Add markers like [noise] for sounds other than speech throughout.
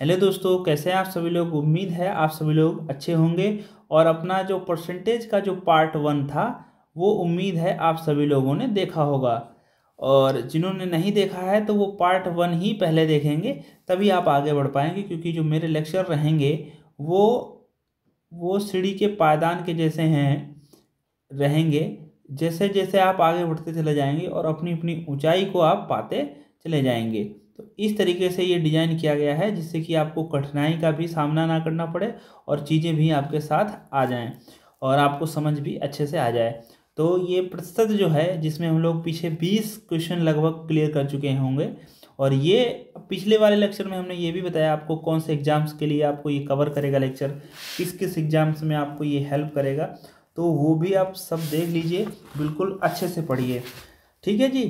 hello दोस्तों कैसे हैं आप सभी लोग उम्मीद है आप सभी लोग अच्छे होंगे और अपना जो परसेंटेज का जो पार्ट वन था वो उम्मीद है आप सभी लोगों ने देखा होगा और जिन्होंने नहीं देखा है तो वो पार्ट वन ही पहले देखेंगे तभी आप आगे बढ़ पाएंगे क्योंकि जो मेरे लेक्चर रहेंगे वो वो सीढ़ी के पायदान के जैसे हैं रहेंगे जैसे जैसे आप आगे बढ़ते चले जाएंगे और अपनी अपनी ऊंचाई को आप पाते चले जाएंगे तो इस तरीके से ये डिज़ाइन किया गया है जिससे कि आपको कठिनाई का भी सामना ना करना पड़े और चीज़ें भी आपके साथ आ जाएं और आपको समझ भी अच्छे से आ जाए तो ये प्रतिशत जो है जिसमें हम लोग पीछे बीस क्वेश्चन लगभग क्लियर कर चुके होंगे और ये पिछले वाले लेक्चर में हमने ये भी बताया आपको कौन से एग्ज़ाम्स के लिए आपको ये कवर करेगा लेक्चर किस किस एग्ज़ाम्स में आपको ये हेल्प करेगा तो वो भी आप सब देख लीजिए बिल्कुल अच्छे से पढ़िए ठीक है जी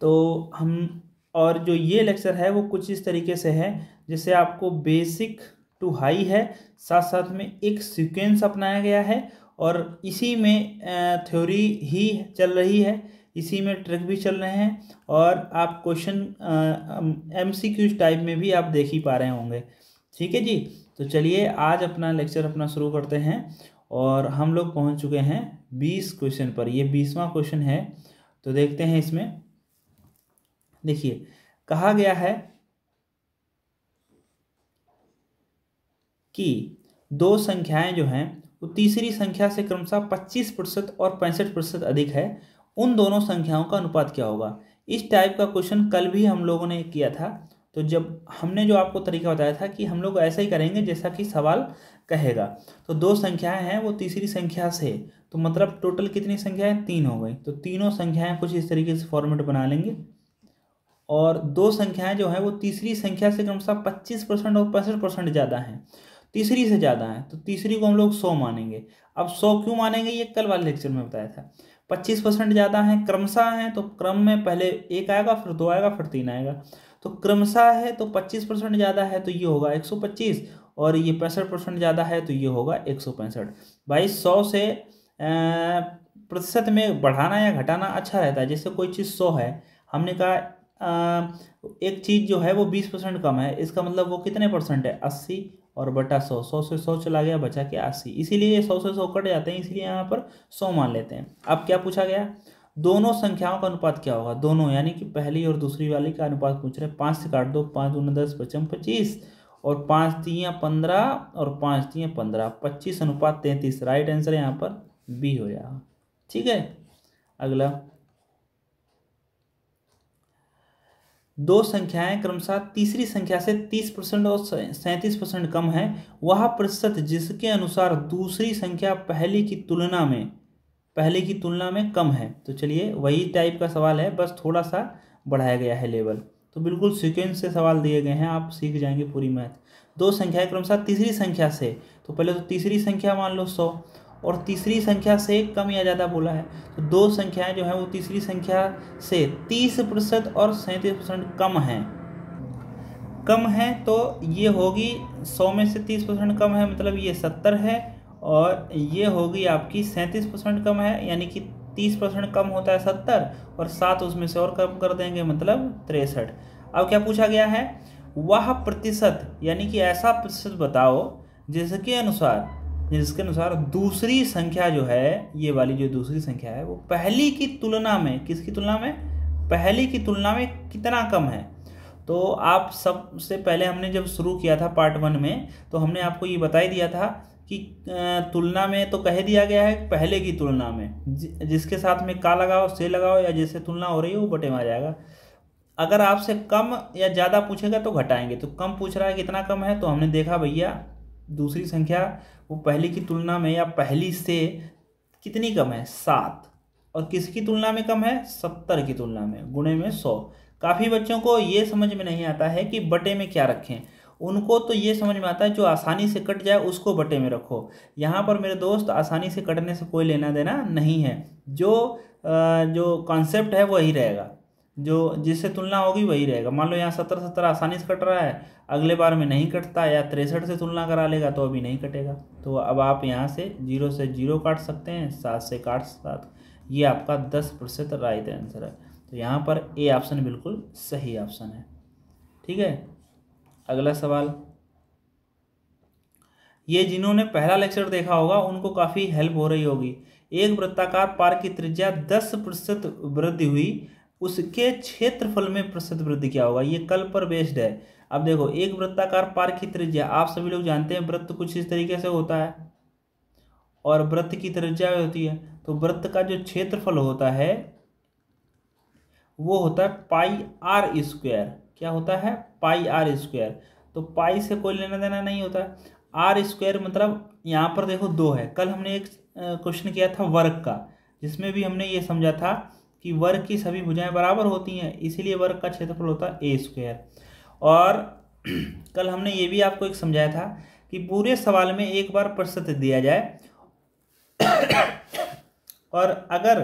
तो हम और जो ये लेक्चर है वो कुछ इस तरीके से है जैसे आपको बेसिक टू हाई है साथ साथ में एक सीक्वेंस अपनाया गया है और इसी में थ्योरी ही चल रही है इसी में ट्रिक भी चल रहे हैं और आप question M C Qs type में भी आप देख ही पा रहे होंगे ठीक है जी तो चलिए आज अपना लेक्चर अपना शुरू करते हैं और हम लोग पहुंच चुके हैं बीस क्वेश्चन पर ये बीसवा क्वेश्चन है तो देखते हैं इसमें देखिए कहा गया है कि दो संख्याएं जो हैं वो तीसरी संख्या से क्रमशः 25 प्रतिशत और पैंसठ प्रतिशत अधिक है उन दोनों संख्याओं का अनुपात क्या होगा इस टाइप का क्वेश्चन कल भी हम लोगों ने किया था तो जब हमने जो आपको तरीका बताया था कि हम लोग ऐसा ही करेंगे जैसा कि सवाल कहेगा तो दो संख्याएं हैं वो तीसरी संख्या से तो मतलब टोटल कितनी संख्याएं तीन हो गई तो तीनों संख्याएं कुछ इस तरीके से फॉर्मेट बना लेंगे और दो संख्याएं जो हैं वो तीसरी संख्या से क्रमशः पच्चीस परसेंट और पैंसठ परसेंट ज़्यादा हैं तीसरी से ज़्यादा है तो तीसरी को हम लोग सौ मानेंगे अब सौ क्यों मानेंगे ये कल वाले लेक्चर में बताया था पच्चीस परसेंट ज़्यादा है क्रमशः हैं तो क्रम में पहले एक आएगा फिर दो आएगा फिर तीन आएगा तो क्रमशः है तो पच्चीस परसेंट ज़्यादा है तो ये होगा एक सौ पच्चीस और ये पैंसठ परसेंट ज़्यादा है तो ये होगा एक सौ पैंसठ भाई सौ से प्रतिशत में बढ़ाना या घटाना अच्छा रहता है जैसे कोई चीज़ सौ है हमने कहा एक चीज़ जो है वो बीस परसेंट कम है इसका मतलब वो कितने परसेंट है अस्सी और बटा सौ सौ से सौ चला गया बचा के अस्सी इसीलिए सौ से सौ कट जाते हैं इसीलिए यहाँ पर सौ मान लेते हैं अब क्या पूछा गया दोनों संख्याओं का अनुपात क्या होगा दोनों यानी कि पहली और दूसरी वाली का अनुपात पूछ रहे हैं पाँच से काट दो पाँच दून दस पचम पच्चीस और पाँच तियाँ पंद्रह और पाँच तियाँ पंद्रह पच्चीस अनुपात तैंतीस राइट आंसर यहाँ पर बी हो जाएगा ठीक है अगला दो संख्याएं क्रमशः तीसरी संख्या से 30 परसेंट और सैंतीस परसेंट कम है वह प्रतिशत जिसके अनुसार दूसरी संख्या पहले की तुलना में पहले की तुलना में कम है तो चलिए वही टाइप का सवाल है बस थोड़ा सा बढ़ाया गया है लेवल तो बिल्कुल सिक्वेंस से सवाल दिए गए हैं आप सीख जाएंगे पूरी मैथ दो संख्याएं क्रमशः तीसरी संख्या से तो पहले तो तीसरी संख्या मान लो सौ और तीसरी संख्या से कम या ज़्यादा बोला है तो दो संख्याएं जो हैं वो तीसरी संख्या से तीस प्रतिशत और सैंतीस परसेंट कम हैं कम है तो ये होगी सौ में से तीस परसेंट कम है मतलब ये सत्तर है और ये होगी आपकी सैंतीस परसेंट कम है यानी कि तीस परसेंट कम होता है सत्तर और सात उसमें से और कम कर देंगे मतलब तिरसठ अब क्या पूछा गया है वह प्रतिशत यानी कि ऐसा प्रतिशत बताओ जिसके अनुसार जिसके अनुसार दूसरी संख्या जो है ये वाली जो दूसरी संख्या है वो पहली की तुलना में किसकी तुलना में पहली की तुलना में कितना कम है तो आप सबसे पहले हमने जब शुरू किया था पार्ट वन में तो हमने आपको ये बता ही दिया था कि तुलना में तो कह दिया गया है पहले की तुलना में जिसके साथ में का लगाओ से लगाओ या जैसे तुलना हो रही है वो बटे में जाएगा अगर आपसे कम या ज़्यादा पूछेगा तो घटाएंगे तो कम पूछ रहा है कितना कम है तो हमने देखा भैया दूसरी संख्या वो पहले की तुलना में या पहली से कितनी कम है सात और किसकी तुलना में कम है सत्तर की तुलना में गुणे में सौ काफ़ी बच्चों को ये समझ में नहीं आता है कि बटे में क्या रखें उनको तो ये समझ में आता है जो आसानी से कट जाए उसको बटे में रखो यहाँ पर मेरे दोस्त आसानी से कटने से कोई लेना देना नहीं है जो जो कॉन्सेप्ट है वही रहेगा जो जिससे तुलना होगी वही रहेगा मान लो यहाँ सत्रह सत्तर आसानी से कट रहा है अगले बार में नहीं कटता या तिरसठ से तुलना करा लेगा तो अभी नहीं कटेगा तो अब आप यहाँ से जीरो से जीरो काट सकते हैं सात से काट सात ये आपका दस प्रतिशत राइट आंसर है तो यहाँ पर ए ऑप्शन बिल्कुल सही ऑप्शन है ठीक है अगला सवाल ये जिन्होंने पहला लेक्चर देखा होगा उनको काफ़ी हेल्प हो रही होगी एक वृत्ताकार पार की त्रिज्या दस प्रतिशत वृद्धि हुई उसके क्षेत्रफल में प्रतिशत वृद्धि क्या होगा ये कल पर बेस्ड है अब देखो एक वृत्ताकार पार की त्रिज्या आप सभी लोग जानते हैं व्रत कुछ इस तरीके से होता है और व्रत की त्रिज्या होती है तो व्रत का जो क्षेत्रफल होता है वो होता है पाई आर स्क्वायर क्या होता है पाई आर स्क्वायर तो पाई से कोई लेना देना नहीं होता आर स्क्वायर मतलब यहाँ पर देखो दो है कल हमने एक क्वेश्चन किया था वर्ग का जिसमें भी हमने ये समझा था कि वर्ग की सभी भुजाएं बराबर होती हैं इसीलिए वर्ग का क्षेत्रफल होता है ए स्क्वायर और [clears throat] कल हमने ये भी आपको एक समझाया था कि पूरे सवाल में एक बार प्रतिशत दिया जाए [coughs] और अगर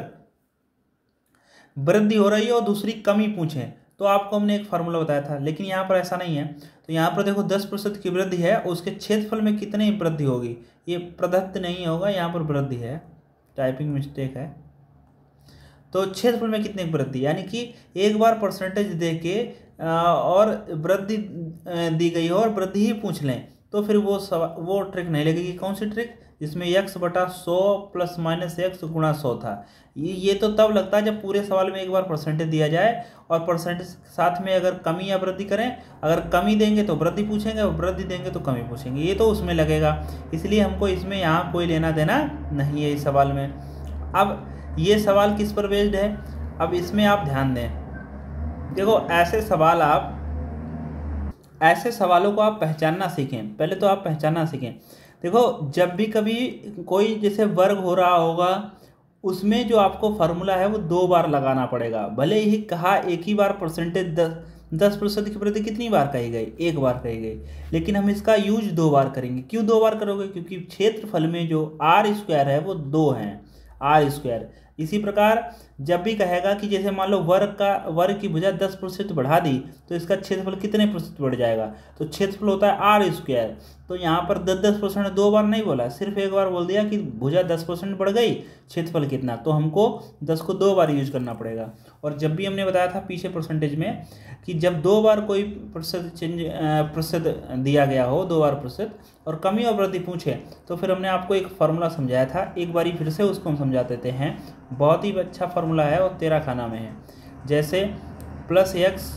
वृद्धि हो रही है और दूसरी कमी पूछे तो आपको हमने एक फार्मूला बताया था लेकिन यहाँ पर ऐसा नहीं है तो यहाँ पर देखो दस प्रतिशत की वृद्धि है उसके क्षेत्रफल में कितनी वृद्धि होगी ये प्रदत्त नहीं होगा यहाँ पर वृद्धि है टाइपिंग मिस्टेक है तो क्षेत्रफल में कितने वृद्धि यानी कि एक बार परसेंटेज दे के और वृद्धि दी गई और वृद्धि ही पूछ लें तो फिर वो सवा वो ट्रिक नहीं लगेगी कौन सी ट्रिक जिसमें यक्स बटा सौ प्लस माइनस एक गुणा सौ था ये तो तब लगता है जब पूरे सवाल में एक बार परसेंटेज दिया जाए और परसेंटेज साथ में अगर कमी या वृद्धि करें अगर कमी देंगे तो वृद्धि पूछेंगे और वृद्धि देंगे तो कमी पूछेंगे ये तो उसमें लगेगा इसलिए हमको इसमें यहाँ कोई लेना देना नहीं है इस सवाल में अब ये सवाल किस पर बेस्ड है अब इसमें आप ध्यान दें देखो ऐसे सवाल आप ऐसे सवालों को आप पहचानना सीखें पहले तो आप पहचानना सीखें देखो जब भी कभी कोई जैसे वर्ग हो रहा होगा उसमें जो आपको फार्मूला है वो दो बार लगाना पड़ेगा भले ही कहा एक ही बार परसेंटेज दस दस प्रतिशत की प्रति कितनी बार कही गई एक बार कही गई लेकिन हम इसका यूज दो बार करेंगे क्यों दो बार करोगे क्योंकि क्षेत्रफल में जो आर स्क्वायर है वो दो हैं आर स्क्वायर इसी प्रकार जब भी कहेगा कि जैसे मान लो वर्ग का वर्ग की भुजा दस प्रतिशत बढ़ा दी तो इसका क्षेत्रफल कितने प्रतिशत बढ़ जाएगा तो क्षेत्रफल होता है आर स्क्वायर तो यहाँ पर दस दस परसेंट दो बार नहीं बोला सिर्फ एक बार बोल दिया कि भुजा दस परसेंट बढ़ गई क्षेत्रफल कितना तो हमको दस को दो बार यूज करना पड़ेगा और जब भी हमने बताया था पीछे परसेंटेज में कि जब दो बार कोई प्रतिशत चेंज प्रतिशत दिया गया हो दो बार प्रतिशत और कमी और वृद्धि पूछे तो फिर हमने आपको एक फार्मूला समझाया था एक बारी फिर से उसको हम समझा देते हैं बहुत ही अच्छा फार्मूला है और तेरा खाना में है जैसे प्लस एक्स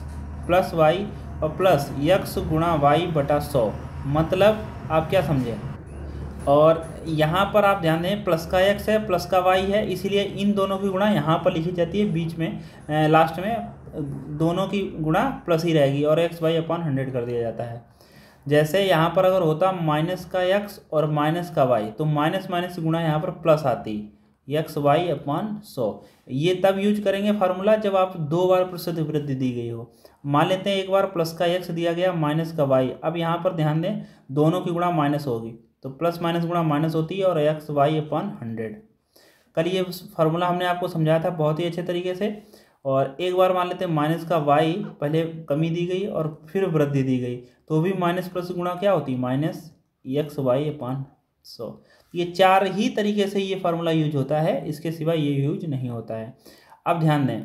प्लस वाई और प्लस यक्स गुणा वाई बटा सौ मतलब आप क्या समझें और यहाँ पर आप ध्यान दें प्लस का एक्स है प्लस का वाई है इसीलिए इन दोनों की गुणा यहाँ पर लिखी जाती है बीच में लास्ट में दोनों की गुणा प्लस ही रहेगी और एक्स वाई अपॉन हंड्रेड कर दिया जाता है जैसे यहाँ पर अगर होता माइनस का एक्स और माइनस का वाई तो माइनस माइनस की गुणा यहाँ पर प्लस आती एक्स वाई अपॉन सौ ये तब यूज करेंगे फार्मूला जब आप दो बार प्रतिशत वृद्धि दी गई हो मान लेते हैं एक बार प्लस का एक्स दिया गया माइनस का वाई अब यहाँ पर ध्यान दें दोनों की गुणा माइनस होगी तो प्लस माइनस गुणा माइनस होती है और एक्स वाई अपन हंड्रेड कल ये फार्मूला हमने आपको समझाया था बहुत ही अच्छे तरीके से और एक बार मान लेते हैं माइनस का वाई पहले कमी दी गई और फिर वृद्धि दी गई तो भी माइनस प्लस गुणा क्या होती है माइनस एक्स वाई अपन सौ ये चार ही तरीके से ये फार्मूला यूज होता है इसके सिवा ये यूज नहीं होता है अब ध्यान दें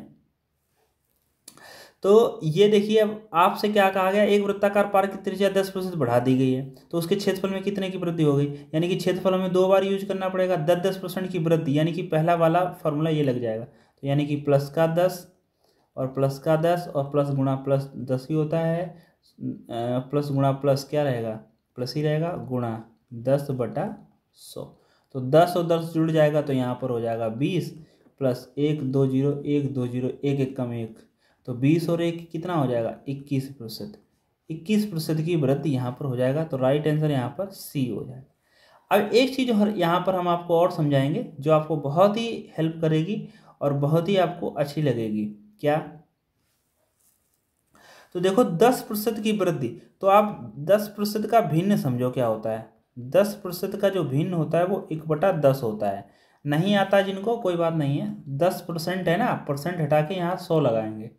तो ये देखिए अब आपसे क्या कहा गया एक वृत्ताकार पार्क की त्रिज्या दस प्रतिशत बढ़ा दी गई है तो उसके क्षेत्रफल में कितने की वृद्धि हो गई यानी कि क्षेत्रफल हमें दो बार यूज करना पड़ेगा दस दस परसेंट की वृद्धि यानी कि पहला वाला फॉर्मूला ये लग जाएगा तो यानी कि प्लस का दस और प्लस का दस और प्लस गुणा प्लस दस ही होता है प्लस गुणा प्लस क्या रहेगा प्लस ही रहेगा गुणा दस बटा सौ तो दस और दस जुड़ जाएगा तो यहाँ पर हो जाएगा बीस प्लस एक दो जीरो एक दो जीरो एक एक कम एक तो बीस और एक कितना हो जाएगा इक्कीस प्रतिशत इक्कीस प्रतिशत की वृद्धि यहाँ पर हो जाएगा तो राइट आंसर यहाँ पर सी हो जाएगा अब एक चीज़ यहाँ पर हम आपको और समझाएंगे जो आपको बहुत ही हेल्प करेगी और बहुत ही आपको अच्छी लगेगी क्या तो देखो दस प्रतिशत की वृद्धि तो आप दस प्रतिशत का भिन्न समझो क्या होता है दस प्रतिशत का जो भिन्न होता है वो एक बटा दस होता है नहीं आता जिनको कोई बात नहीं है दस परसेंट है ना परसेंट हटा के यहाँ सौ लगाएंगे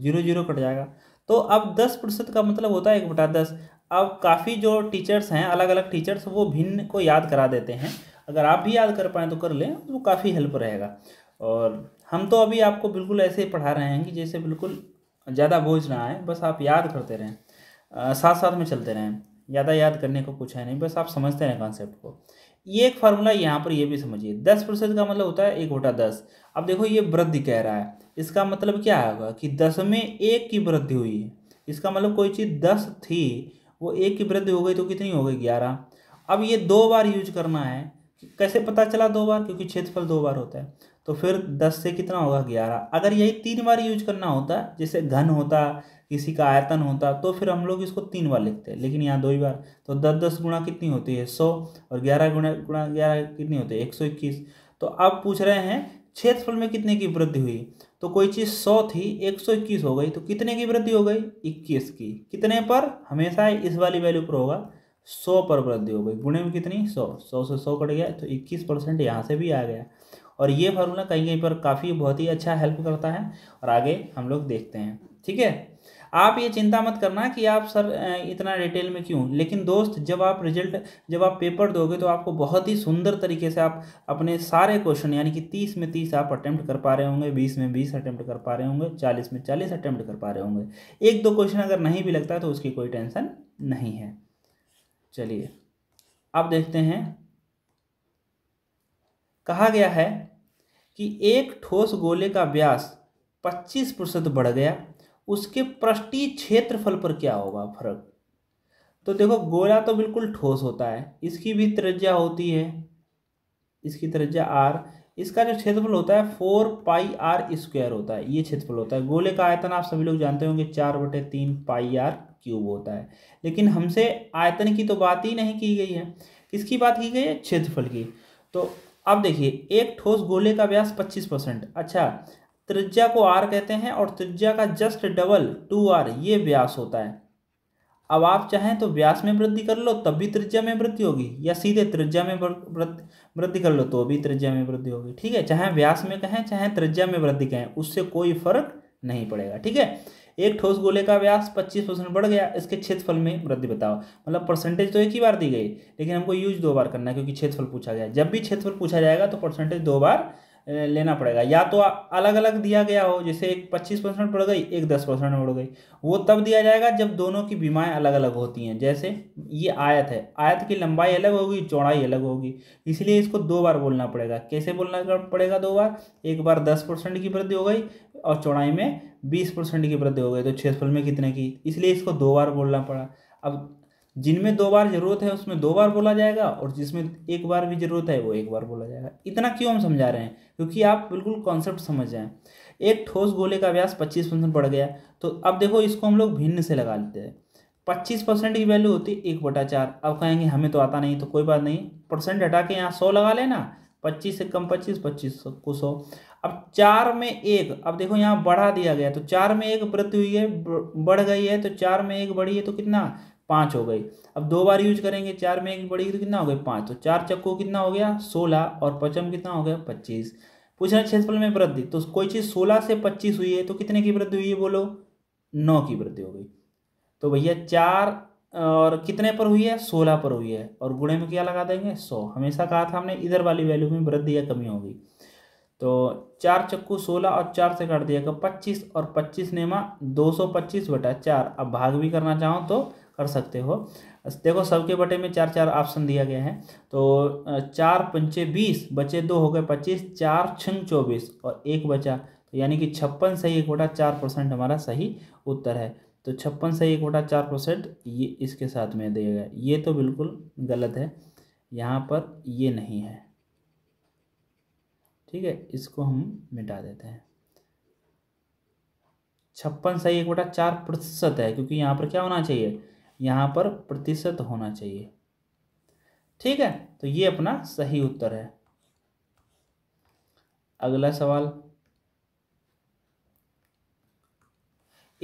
जीरो जीरो कट जाएगा तो अब दस प्रतिशत का मतलब होता है एक बटा दस अब काफ़ी जो टीचर्स हैं अलग अलग टीचर्स वो भिन्न को याद करा देते हैं अगर आप भी याद कर पाएँ तो कर लें वो काफ़ी हेल्प रहेगा और हम तो अभी आपको बिल्कुल ऐसे ही पढ़ा रहे हैं कि जैसे बिल्कुल ज़्यादा बोझ ना आए बस आप याद करते रहें आ, साथ साथ में चलते रहें ज़्यादा याद करने को कुछ है नहीं बस आप समझते रहें कॉन्सेप्ट को ये एक फार्मूला यहाँ पर ये भी समझिए दस प्रतिशत का मतलब होता है एक बटा दस अब देखो ये वृद्धि कह रहा है इसका मतलब क्या होगा कि दस में एक की वृद्धि हुई है इसका मतलब कोई चीज़ दस थी वो एक की वृद्धि हो गई तो कितनी हो गई ग्यारह अब ये दो बार यूज करना है कैसे पता चला दो बार क्योंकि क्षेत्रफल दो बार होता है तो फिर दस से कितना होगा ग्यारह अगर यही तीन बार यूज करना होता जैसे घन होता किसी का आयतन होता तो फिर हम लोग इसको तीन बार लिखते हैं लेकिन यहाँ दो ही बार तो दस दस गुणा कितनी होती है सौ और ग्यारह गुणा गुणा ग्यारह कितनी होती है एक सौ इक्कीस तो अब पूछ रहे हैं क्षेत्रफल में कितने की वृद्धि हुई तो कोई चीज़ सौ थी एक सौ इक्कीस हो गई तो कितने की वृद्धि हो गई इक्कीस की कितने पर हमेशा इस वाली वैल्यू पर होगा सौ पर वृद्धि हो गई गुणे में कितनी सौ सौ से सौ कट गया तो इक्कीस परसेंट यहाँ से भी आ गया और ये फार्मूला कहीं कहीं पर काफ़ी बहुत ही अच्छा हेल्प करता है और आगे हम लोग देखते हैं ठीक है आप ये चिंता मत करना कि आप सर इतना डिटेल में क्यों लेकिन दोस्त जब आप रिजल्ट जब आप पेपर दोगे तो आपको बहुत ही सुंदर तरीके से आप अपने सारे क्वेश्चन यानी कि तीस में तीस आप अटैम्प्ट कर पा रहे होंगे बीस में बीस अटैम्प्ट कर पा रहे होंगे चालीस में चालीस अटैम्प्ट कर पा रहे होंगे एक दो क्वेश्चन अगर नहीं भी लगता तो उसकी कोई टेंशन नहीं है चलिए अब देखते हैं कहा गया है कि एक ठोस गोले का व्यास 25 प्रतिशत बढ़ गया उसके पृष्ठीय क्षेत्रफल पर क्या होगा फर्क तो देखो गोला तो बिल्कुल ठोस होता है इसकी भी त्रिज्या होती है इसकी त्रिज्या आर इसका जो क्षेत्रफल होता है फोर पाई आर स्क्वायर होता है ये क्षेत्रफल होता है गोले का आयतन आप सभी लोग जानते होंगे चार बटे तीन पाई आर क्यूब होता है लेकिन हमसे आयतन की तो बात ही नहीं की गई है इसकी बात की गई है क्षेत्रफल की तो अब देखिए एक ठोस गोले का व्यास पच्चीस परसेंट अच्छा त्रिज्या को आर कहते हैं और त्रिज्या का जस्ट डबल टू आर ये व्यास होता है अब आप चाहें तो व्यास में वृद्धि कर लो तब भी त्रिज्या में वृद्धि होगी या सीधे त्रिज्या में वृद्धि कर लो तो भी त्रिज्या में वृद्धि होगी ठीक है चाहे व्यास में कहें चाहे त्रिज्या में वृद्धि कहें उससे कोई फर्क नहीं पड़ेगा ठीक है एक ठोस गोले का व्यास 25 परसेंट बढ़ गया इसके क्षेत्रफल में वृद्धि बताओ मतलब परसेंटेज तो एक ही बार दी गई लेकिन हमको यूज दो बार करना है क्योंकि क्षेत्रफल पूछा गया जब भी क्षेत्रफल पूछा जाएगा तो परसेंटेज दो बार लेना पड़ेगा या तो अलग अलग दिया गया हो जैसे एक पच्चीस परसेंट बढ़ गई एक दस परसेंट बढ़ गई वो तब दिया जाएगा जब दोनों की बीमाएँ अलग अलग होती हैं जैसे ये आयत है आयत की लंबाई अलग होगी चौड़ाई अलग होगी इसलिए इसको दो बार बोलना पड़ेगा कैसे बोलना पड़ेगा दो बार एक बार दस परसेंट की वृद्धि हो गई और चौड़ाई में बीस परसेंट की वृद्धि हो गई तो क्षेत्रफल में कितने की इसलिए इसको दो बार बोलना पड़ा अब जिनमें दो बार जरूरत है उसमें दो बार बोला जाएगा और जिसमें एक बार भी जरूरत है वो एक बार बोला जाएगा इतना क्यों हम समझा रहे हैं क्योंकि आप बिल्कुल कॉन्सेप्ट समझ जाएं एक ठोस गोले का व्यास 25 परसेंट बढ़ गया तो अब देखो इसको हम लोग भिन्न से लगा लेते हैं 25 परसेंट की वैल्यू होती है एक बटा चार अब कहेंगे हमें तो आता नहीं तो कोई बात नहीं परसेंट हटा के यहाँ सौ लगा लेना पच्चीस से कम पच्चीस पच्चीस को सौ अब चार में एक अब देखो यहाँ बढ़ा दिया गया तो चार में एक वृद्धि हुई है बढ़ गई है तो चार में एक बढ़ी है तो कितना पाँच हो गई अब दो बार यूज करेंगे चार में एक बढ़ेगी तो कितना हो गया पाँच तो चार चक्को कितना हो गया सोलह और पचम कितना हो गया पच्चीस पूछना क्षेत्रफल में वृद्धि तो कोई चीज़ सोलह से पच्चीस हुई है तो कितने की वृद्धि हुई है बोलो नौ की वृद्धि हो गई तो भैया चार और कितने पर हुई है सोलह पर हुई है और गुणे में क्या लगा देंगे सौ हमेशा कहा था हमने इधर वाली वैल्यू में वृद्धि या कमी होगी तो चार चक्कू सोलह और चार से काट दिया तो पच्चीस और पच्चीस नेमा दो सौ पच्चीस बटा चार अब भाग भी करना चाहो तो कर सकते हो देखो सबके बटे में चार चार ऑप्शन दिया गया है तो चार पंचे बीस बचे दो हो गए पच्चीस चार छंग चौबीस और एक बचा तो यानी कि छप्पन सही एक बटा चार परसेंट हमारा सही उत्तर है तो छप्पन सही एक बटा चार परसेंट ये इसके साथ में दिया गया ये तो बिल्कुल गलत है यहाँ पर ये नहीं है ठीक है इसको हम मिटा देते हैं छप्पन सही एक बटा चार प्रतिशत है क्योंकि यहाँ पर क्या होना चाहिए यहाँ पर प्रतिशत होना चाहिए ठीक है तो ये अपना सही उत्तर है अगला सवाल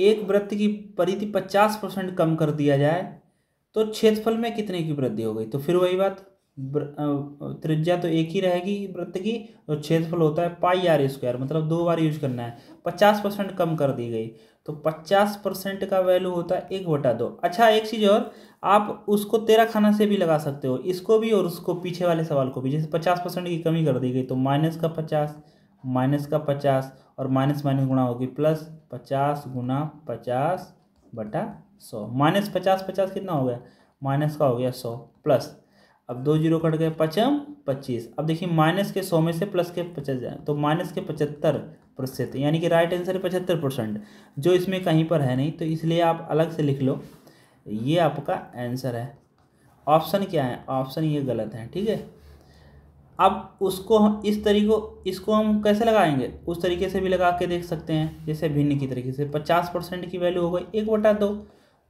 एक वृत्त की परिधि पचास परसेंट कम कर दिया जाए तो क्षेत्रफल में कितने की वृद्धि हो गई तो फिर वही बात त्रिज्या तो एक ही रहेगी वृत्त की और क्षेत्रफल होता है पाई आर स्क्वायर मतलब दो बार यूज करना है पचास परसेंट कम कर दी गई तो पचास परसेंट का वैल्यू होता है एक बटा दो अच्छा एक चीज़ और आप उसको तेरा खाना से भी लगा सकते हो इसको भी और उसको पीछे वाले सवाल को भी जैसे पचास परसेंट की कमी कर दी गई तो माइनस का पचास माइनस का पचास और माइनस माइनस गुणा होगी प्लस पचास गुना पचास बटा सौ माइनस पचास पचास कितना हो गया माइनस का हो गया सौ प्लस अब दो जीरो कट गए पचम पच्चीस अब देखिए माइनस के सौ में से प्लस के पचास जाए तो माइनस के पचहत्तर प्रतिशत यानी कि राइट आंसर है पचहत्तर परसेंट जो इसमें कहीं पर है नहीं तो इसलिए आप अलग से लिख लो ये आपका आंसर है ऑप्शन क्या है ऑप्शन ये गलत है ठीक है अब उसको हम इस तरीको इसको हम कैसे लगाएंगे उस तरीके से भी लगा के देख सकते हैं जैसे भिन्न की तरीके से पचास परसेंट की वैल्यू हो गई एक बटा दो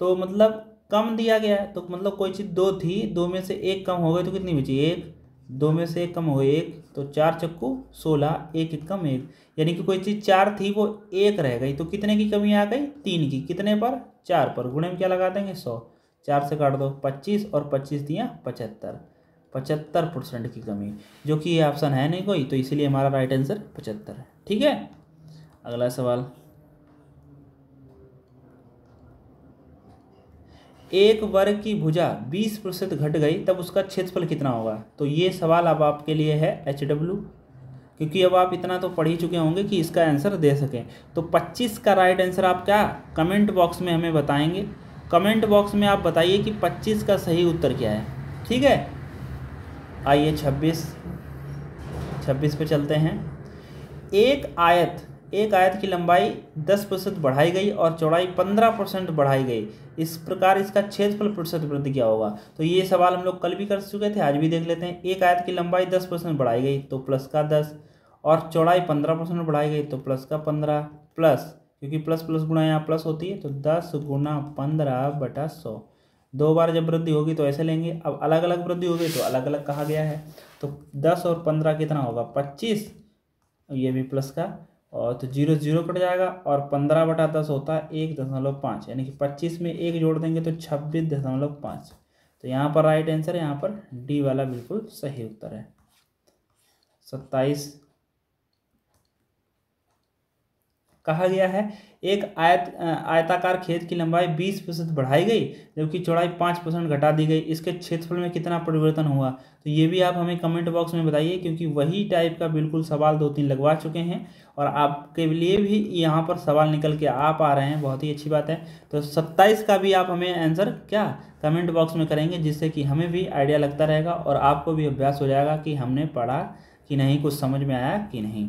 तो मतलब कम दिया गया है तो मतलब कोई चीज़ दो थी दो में से एक कम हो गई तो कितनी बची एक दो में से एक कम हो एक तो चार चक्कू सोलह एक एक कम एक यानी कि कोई चीज़ चार थी वो एक रह गई तो कितने की कमी आ गई तीन की कितने पर चार पर गुणे में क्या लगा देंगे सौ चार से काट दो पच्चीस और पच्चीस दिया पचहत्तर पचहत्तर परसेंट की कमी जो कि ये ऑप्शन है नहीं कोई तो इसीलिए हमारा राइट आंसर पचहत्तर है ठीक है अगला सवाल एक वर्ग की भुजा बीस प्रतिशत घट गई तब उसका क्षेत्रफल कितना होगा तो ये सवाल अब आपके लिए है एच डब्ल्यू क्योंकि अब आप इतना तो पढ़ ही चुके होंगे कि इसका आंसर दे सकें तो पच्चीस का राइट आंसर आप क्या कमेंट बॉक्स में हमें बताएंगे कमेंट बॉक्स में आप बताइए कि पच्चीस का सही उत्तर क्या है ठीक है आइए छब्बीस छब्बीस पे चलते हैं एक आयत एक आयत की लंबाई 10 प्रतिशत बढ़ाई गई और चौड़ाई 15 परसेंट बढ़ाई गई इस प्रकार इसका क्षेत्रफल प्रतिशत वृद्धि क्या होगा तो ये सवाल हम लोग कल भी कर चुके थे आज भी देख लेते हैं एक आयत की लंबाई 10 परसेंट बढ़ाई गई तो प्लस का 10 और चौड़ाई 15 परसेंट बढ़ाई गई तो प्लस का 15 प्लस क्योंकि प्लस प्लस गुणा यहाँ प्लस होती है तो दस गुना पंद्रह बटा सौ दो बार जब वृद्धि होगी तो ऐसे लेंगे अब अलग अलग वृद्धि होगी तो अलग अलग कहा गया है तो दस और पंद्रह कितना होगा पच्चीस ये भी प्लस का और तो जीरो जीरो कट जाएगा और पंद्रह बटा दस होता है एक दशमलव पाँच यानी कि पच्चीस में एक जोड़ देंगे तो छब्बीस दशमलव पाँच तो यहाँ पर राइट आंसर है यहाँ पर डी वाला बिल्कुल सही उत्तर है सत्ताईस कहा गया है एक आयत आयताकार खेत की लंबाई बीस प्रतिशत बढ़ाई गई जबकि चौड़ाई पाँच परसेंट घटा दी गई इसके क्षेत्रफल में कितना परिवर्तन हुआ तो ये भी आप हमें कमेंट बॉक्स में बताइए क्योंकि वही टाइप का बिल्कुल सवाल दो तीन लगवा चुके हैं और आपके लिए भी यहाँ पर सवाल निकल के आ पा रहे हैं बहुत ही अच्छी बात है तो सत्ताईस का भी आप हमें आंसर क्या कमेंट बॉक्स में करेंगे जिससे कि हमें भी आइडिया लगता रहेगा और आपको भी अभ्यास हो जाएगा कि हमने पढ़ा कि नहीं कुछ समझ में आया कि नहीं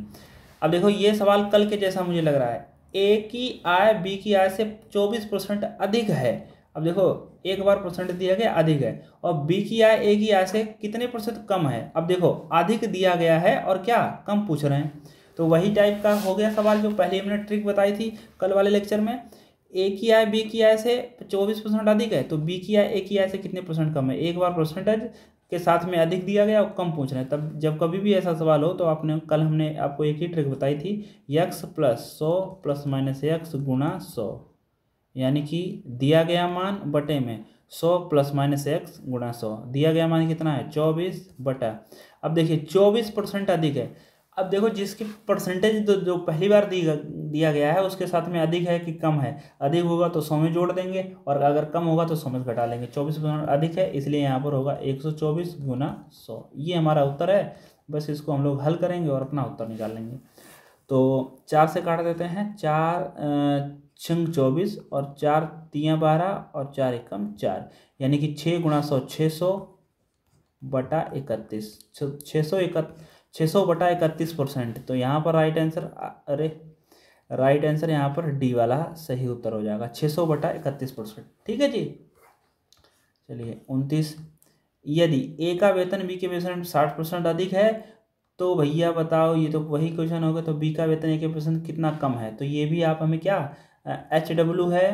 अब देखो ये सवाल कल के जैसा मुझे लग रहा है ए की आय बी की आय से चौबीस परसेंट अधिक है अब देखो एक बार परसेंट दिया गया अधिक है और बी की आय ए की आय से कितने परसेंट कम है अब देखो अधिक दिया गया है और क्या कम पूछ रहे हैं तो वही टाइप का हो गया सवाल जो पहले हमने ट्रिक बताई थी कल वाले लेक्चर में ए की आय बी की आय से चौबीस परसेंट अधिक है तो बी की आय ए की आय से कितने परसेंट कम है एक बार परसेंटेज के साथ में अधिक दिया गया और कम पूछ रहे हैं तब जब कभी भी ऐसा सवाल हो तो आपने कल हमने आपको एक ही ट्रिक बताई थी यक्स प्लस सौ प्लस माइनस यक्स गुणा सौ यानी कि दिया गया मान बटे में सौ प्लस माइनस एक्स गुणा सौ दिया गया मान कितना है चौबीस बटा अब देखिए चौबीस परसेंट अधिक है अब देखो जिसकी परसेंटेज तो जो पहली बार दी दिया गया है उसके साथ में अधिक है कि कम है अधिक होगा तो सौ में जोड़ देंगे और अगर कम होगा तो सौ में घटा लेंगे चौबीस परसेंट अधिक है इसलिए यहाँ पर होगा एक सौ चौबीस गुना सौ ये हमारा उत्तर है बस इसको हम लोग हल करेंगे और अपना उत्तर निकाल लेंगे तो चार से काट देते हैं चार छंग चौबीस और चार तिया बारह और चार एकम चार यानी कि छः गुणा सौ छः सौ बटा इकतीस छः सौ इकतीस छः सौ बटा इकतीस परसेंट तो यहाँ पर राइट आंसर अरे राइट आंसर यहाँ पर डी वाला सही उत्तर हो जाएगा छः सौ बटा इकतीस परसेंट ठीक है जी चलिए उनतीस यदि ए का वेतन बी के वेतन साठ परसेंट अधिक है तो भैया बताओ ये तो वही क्वेश्चन होगा तो बी का वेतन ए के परसेंट कितना कम है तो ये भी आप हमें क्या एच डब्ल्यू है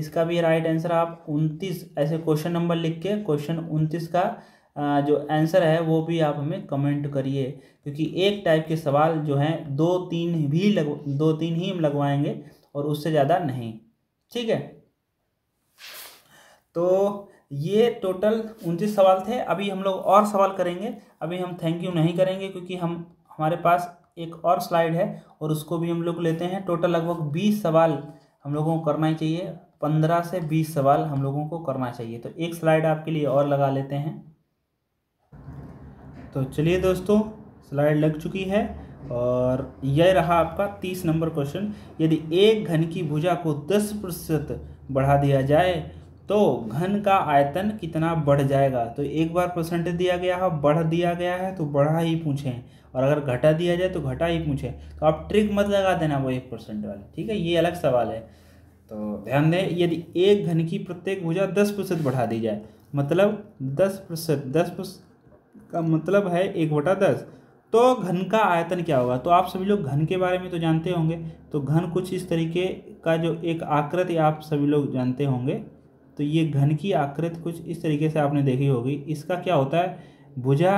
इसका भी राइट आंसर आप उनतीस ऐसे क्वेश्चन नंबर लिख के क्वेश्चन उनतीस का जो आंसर है वो भी आप हमें कमेंट करिए क्योंकि एक टाइप के सवाल जो हैं दो तीन भी लग दो तीन ही हम लगवाएंगे और उससे ज़्यादा नहीं ठीक है तो ये टोटल उनतीस सवाल थे अभी हम लोग और सवाल करेंगे अभी हम थैंक यू नहीं करेंगे क्योंकि हम हमारे पास एक और स्लाइड है और उसको भी हम लोग लेते हैं टोटल लगभग बीस सवाल हम लोगों को करना ही चाहिए पंद्रह से बीस सवाल हम लोगों को करना चाहिए तो एक स्लाइड आपके लिए और लगा लेते हैं तो चलिए दोस्तों स्लाइड लग चुकी है और यह रहा आपका तीस नंबर क्वेश्चन यदि एक घन की भुजा को दस प्रतिशत बढ़ा दिया जाए तो घन का आयतन कितना बढ़ जाएगा तो एक बार परसेंटेज दिया गया है बढ़ दिया गया है तो बढ़ा ही पूछें और अगर घटा दिया जाए तो घटा ही पूछें तो आप ट्रिक मत लगा देना वो एक परसेंट वाला ठीक है ये अलग सवाल है तो ध्यान दें यदि एक घन की प्रत्येक भुजा दस प्रतिशत बढ़ा दी जाए मतलब दस प्रतिशत दस का मतलब है एक बटा दस तो घन का आयतन क्या होगा तो आप सभी लोग घन के बारे में तो जानते होंगे तो घन कुछ इस तरीके का जो एक आकृति आप सभी लोग जानते होंगे तो ये घन की आकृति कुछ इस तरीके से आपने देखी होगी इसका क्या होता है भुजा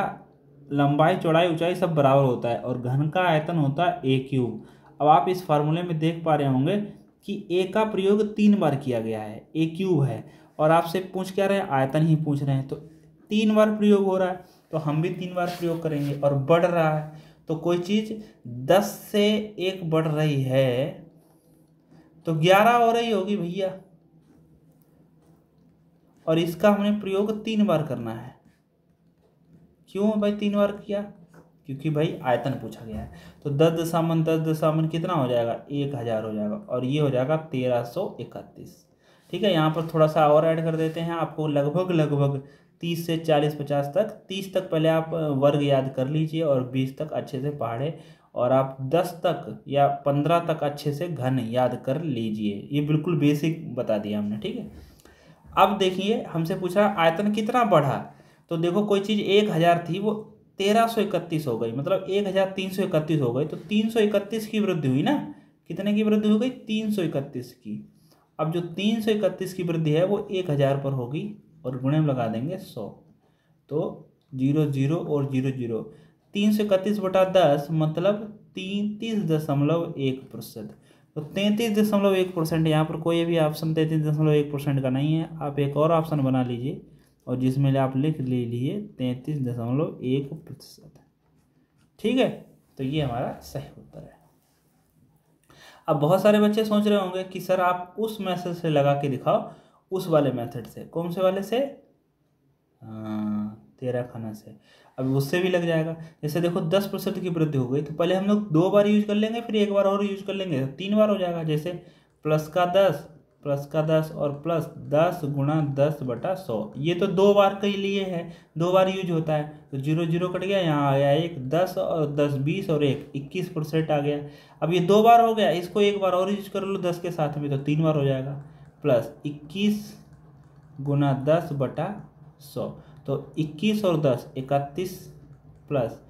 लंबाई चौड़ाई ऊंचाई सब बराबर होता है और घन का आयतन होता है ए क्यूब अब आप इस फार्मूले में देख पा रहे होंगे कि ए का प्रयोग तीन बार किया गया है ए क्यूब है और आपसे पूछ क्या रहे हैं आयतन ही पूछ रहे हैं तो तीन बार प्रयोग हो रहा है तो हम भी तीन बार प्रयोग करेंगे और बढ़ रहा है तो कोई चीज़ दस से एक बढ़ रही है तो ग्यारह हो रही होगी भैया और इसका हमने प्रयोग तीन बार करना है क्यों भाई तीन बार किया क्योंकि भाई आयतन पूछा गया है तो दस दशामन दस दशामन कितना हो जाएगा एक हज़ार हो जाएगा और ये हो जाएगा तेरह सौ इकतीस ठीक है यहाँ पर थोड़ा सा और ऐड कर देते हैं आपको लगभग लगभग तीस से चालीस पचास तक तीस तक पहले आप वर्ग याद कर लीजिए और बीस तक अच्छे से पहाड़े और आप दस तक या पंद्रह तक अच्छे से घन याद कर लीजिए ये बिल्कुल बेसिक बता दिया हमने ठीक है अब देखिए हमसे पूछा आयतन कितना बढ़ा तो देखो कोई चीज़ एक हज़ार थी वो तेरह सौ इकतीस हो गई मतलब एक हज़ार तीन सौ इकतीस हो गई तो तीन सौ इकतीस की वृद्धि हुई ना कितने की वृद्धि हो गई तीन सौ इकतीस की अब जो तीन सौ इकतीस की वृद्धि है वो एक हज़ार पर होगी और गुणे में लगा देंगे सौ तो जीरो जीरो और जीरो जीरो तीन सौ इकतीस बटा दस मतलब तीन दशमलव एक प्रतिशत तो तैंतीस दशमलव एक परसेंट यहाँ पर कोई भी ऑप्शन तैंतीस दशमलव एक परसेंट का नहीं है आप एक और ऑप्शन बना लीजिए और जिसमें आप लिख ले लीजिए तैंतीस दशमलव एक प्रतिशत ठीक है तो ये हमारा सही उत्तर है अब बहुत सारे बच्चे सोच रहे होंगे कि सर आप उस मैसेज से लगा के दिखाओ उस वाले मेथड से कौन से वाले से तेरह खाना से अब उससे भी लग जाएगा जैसे देखो दस प्रतिशत की वृद्धि हो गई तो पहले हम लोग दो बार यूज कर लेंगे फिर एक बार और यूज कर लेंगे तो तीन बार हो जाएगा जैसे प्लस का दस प्लस का दस और प्लस दस गुणा दस बटा सौ ये तो दो बार के लिए है दो बार यूज होता है तो जीरो जीरो कट गया यहाँ आ गया एक दस और दस बीस और एक इक्कीस परसेंट आ गया अब ये दो बार हो गया इसको एक बार और यूज कर लो दस के साथ में तो तीन बार हो जाएगा प्लस इक्कीस गुना दस बटा सौ तो इक्कीस और दस इकतीस प्लस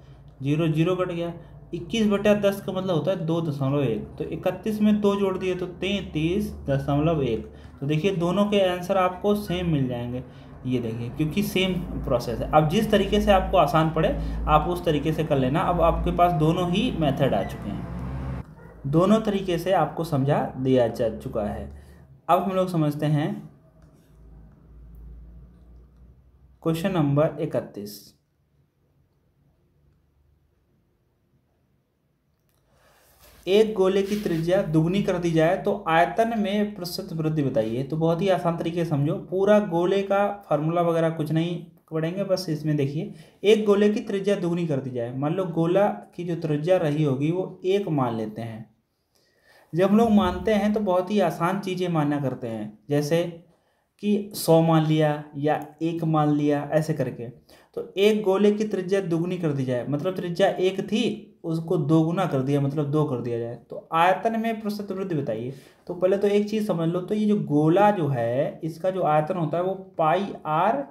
जीरो जीरो कट गया इक्कीस बटा दस का मतलब होता है दो दशमलव एक तो इकतीस में दो जोड़ दिए तो तैंतीस दशमलव एक तो देखिए दोनों के आंसर आपको सेम मिल जाएंगे ये देखिए क्योंकि सेम प्रोसेस है अब जिस तरीके से आपको आसान पड़े आप उस तरीके से कर लेना अब आपके पास दोनों ही मेथड आ चुके हैं दोनों तरीके से आपको समझा दिया जा चुका है अब हम लोग समझते हैं क्वेश्चन नंबर इकतीस एक गोले की त्रिज्या दुगनी कर दी जाए तो आयतन में प्रतिशत वृद्धि बताइए तो बहुत ही आसान तरीके से समझो पूरा गोले का फार्मूला वगैरह कुछ नहीं पढ़ेंगे बस इसमें देखिए एक गोले की त्रिज्या दुगनी कर दी जाए मान लो गोला की जो त्रिज्या रही होगी वो एक मान लेते हैं जब लोग मानते हैं तो बहुत ही आसान चीज़ें माना करते हैं जैसे कि सौ मान लिया या एक मान लिया ऐसे करके तो एक गोले की त्रिज्या दुगनी कर दी जाए मतलब त्रिज्या एक थी उसको दोगुना कर दिया मतलब दो कर दिया जाए तो आयतन में प्रसत वृद्धि बताइए तो पहले तो एक चीज़ समझ लो तो ये जो गोला जो है इसका जो आयतन होता है वो पाई आर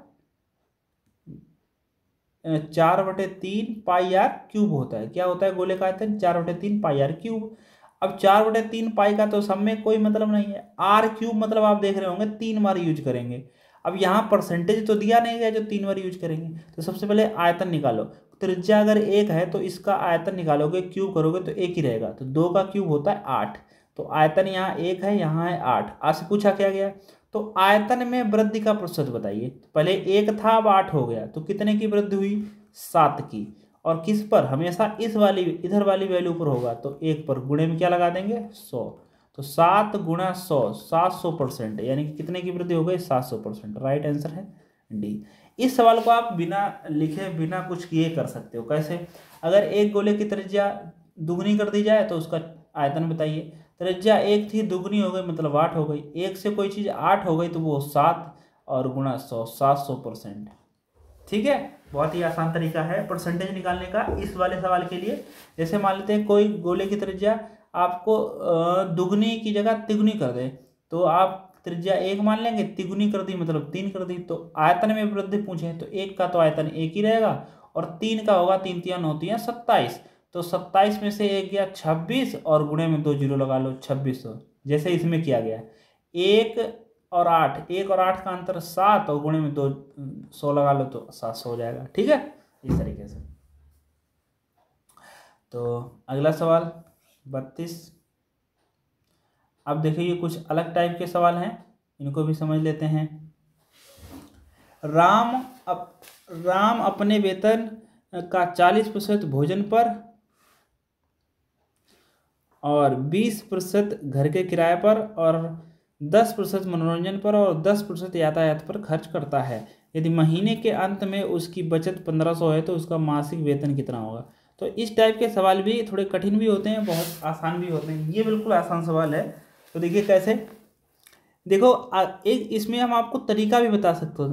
चार बटे तीन पाई आर क्यूब होता है क्या होता है गोले का आयतन चार बटे तीन पाई आर क्यूब अब चार बटे तीन पाई का तो सब में कोई मतलब नहीं है आर क्यूब मतलब आप देख रहे होंगे तीन बार यूज करेंगे अब यहाँ परसेंटेज तो दिया नहीं गया जो तीन बार यूज करेंगे तो सबसे पहले आयतन निकालो त्रिज्या अगर एक है तो इसका आयतन निकालोगे क्यूब करोगे तो एक ही रहेगा तो दो का क्यूब होता है आठ तो आयतन यहाँ एक है यहाँ है आठ आपसे पूछा क्या गया तो आयतन में वृद्धि का प्रतिशत बताइए पहले एक था अब आठ हो गया तो कितने की वृद्धि हुई सात की और किस पर हमेशा इस वाली इधर वाली वैल्यू पर होगा तो एक पर गुणे में क्या लगा देंगे सौ तो सात गुणा सौ सात सौ परसेंट यानी कि कितने की वृद्धि हो गई सात सौ परसेंट राइट आंसर है डी इस सवाल को आप बिना लिखे बिना कुछ किए कर सकते हो कैसे अगर एक गोले की त्रिज्या दुगनी कर दी जाए तो उसका आयतन बताइए त्रिज्या एक थी दुगनी हो गई मतलब आठ हो गई एक से कोई चीज़ आठ हो गई तो वो सात और गुणा सौ सात सौ परसेंट ठीक है बहुत ही आसान तरीका है परसेंटेज निकालने का इस वाले सवाल के लिए जैसे मान लेते हैं कोई गोले की त्रिज्या आपको दुगनी की जगह तिगुनी कर दे तो आप त्रिज्या एक मान लेंगे तिगुनी कर दी मतलब तीन कर दी तो आयतन में वृद्धि पूछे तो एक का तो आयतन एक ही रहेगा और तीन का होगा तीन तीन होती है सत्ताईस तो सत्ताईस में से एक गया छब्बीस और गुणे में दो जीरो लगा लो छब्बीस जैसे इसमें किया गया एक और आठ एक और आठ का अंतर सात और गुणे में दो सौ लगा लो तो सात सौ हो जाएगा ठीक है इस तरीके से तो अगला सवाल बत्तीस अब देखिए कुछ अलग टाइप के सवाल हैं इनको भी समझ लेते हैं राम अप, राम अपने वेतन का चालीस प्रतिशत भोजन पर और बीस प्रतिशत घर के किराए पर और दस प्रतिशत मनोरंजन पर और दस प्रतिशत यातायात पर खर्च करता है यदि महीने के अंत में उसकी बचत पंद्रह सौ है तो उसका मासिक वेतन कितना होगा तो इस टाइप के सवाल भी थोड़े कठिन भी होते हैं बहुत आसान भी होते हैं ये बिल्कुल आसान सवाल है तो देखिए कैसे देखो एक इसमें हम आपको तरीका भी बता सकते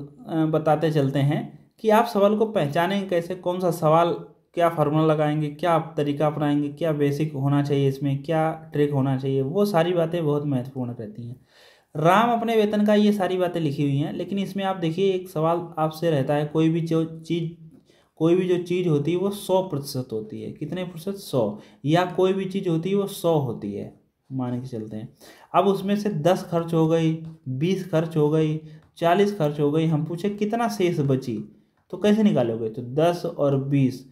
बताते चलते हैं कि आप सवाल को पहचानेंगे कैसे कौन सा सवाल क्या फार्मूला लगाएंगे क्या आप तरीका अपनाएंगे क्या बेसिक होना चाहिए इसमें क्या ट्रिक होना चाहिए वो सारी बातें बहुत महत्वपूर्ण रहती हैं राम अपने वेतन का ये सारी बातें लिखी हुई हैं लेकिन इसमें आप देखिए एक सवाल आपसे रहता है कोई भी जो चीज़ कोई भी जो चीज़ होती है वो सौ प्रतिशत होती है कितने प्रतिशत सौ या कोई भी चीज़ होती है वो सौ होती है मान के चलते हैं अब उसमें से दस खर्च हो गई बीस खर्च हो गई चालीस खर्च हो गई हम पूछे कितना शेष बची तो कैसे निकालोगे तो दस और बीस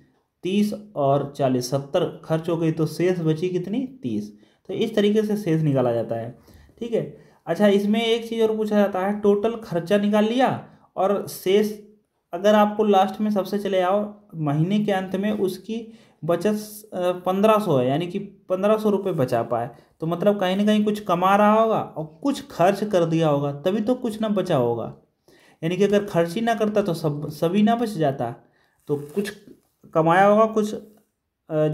तीस और चालीस सत्तर खर्च हो गई तो शेष बची कितनी तीस तो इस तरीके से शेष निकाला जाता है ठीक है अच्छा इसमें एक चीज़ और पूछा जाता है टोटल खर्चा निकाल लिया और शेष अगर आपको लास्ट में सबसे चले आओ महीने के अंत में उसकी बचत पंद्रह सौ है यानी कि पंद्रह सौ रुपये बचा पाए तो मतलब कहीं ना कहीं कुछ कमा रहा होगा और कुछ खर्च कर दिया होगा तभी तो कुछ ना बचा होगा यानी कि अगर खर्च ही ना करता तो सब सभी ना बच जाता तो कुछ कमाया होगा कुछ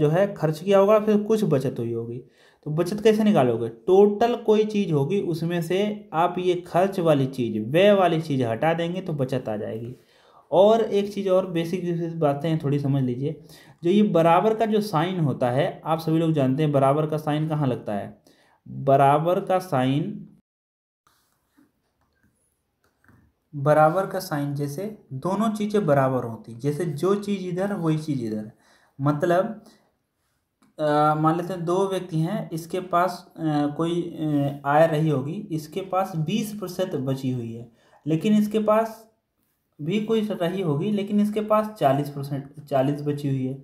जो है खर्च किया होगा फिर कुछ बचत हुई होगी तो बचत कैसे निकालोगे टोटल कोई चीज़ होगी उसमें से आप ये खर्च वाली चीज़ व्यय वाली चीज़ हटा देंगे तो बचत आ जाएगी और एक चीज़ और बेसिक बातें हैं थोड़ी समझ लीजिए जो ये बराबर का जो साइन होता है आप सभी लोग जानते हैं बराबर का साइन कहाँ लगता है बराबर का साइन बराबर का साइन जैसे दोनों चीज़ें बराबर होती जैसे जो चीज़ इधर वही चीज़ इधर मतलब मान लेते हैं दो व्यक्ति हैं इसके पास कोई आय रही होगी इसके पास बीस प्रतिशत बची हुई है लेकिन इसके पास भी कोई रही होगी लेकिन इसके पास चालीस परसेंट चालीस बची हुई है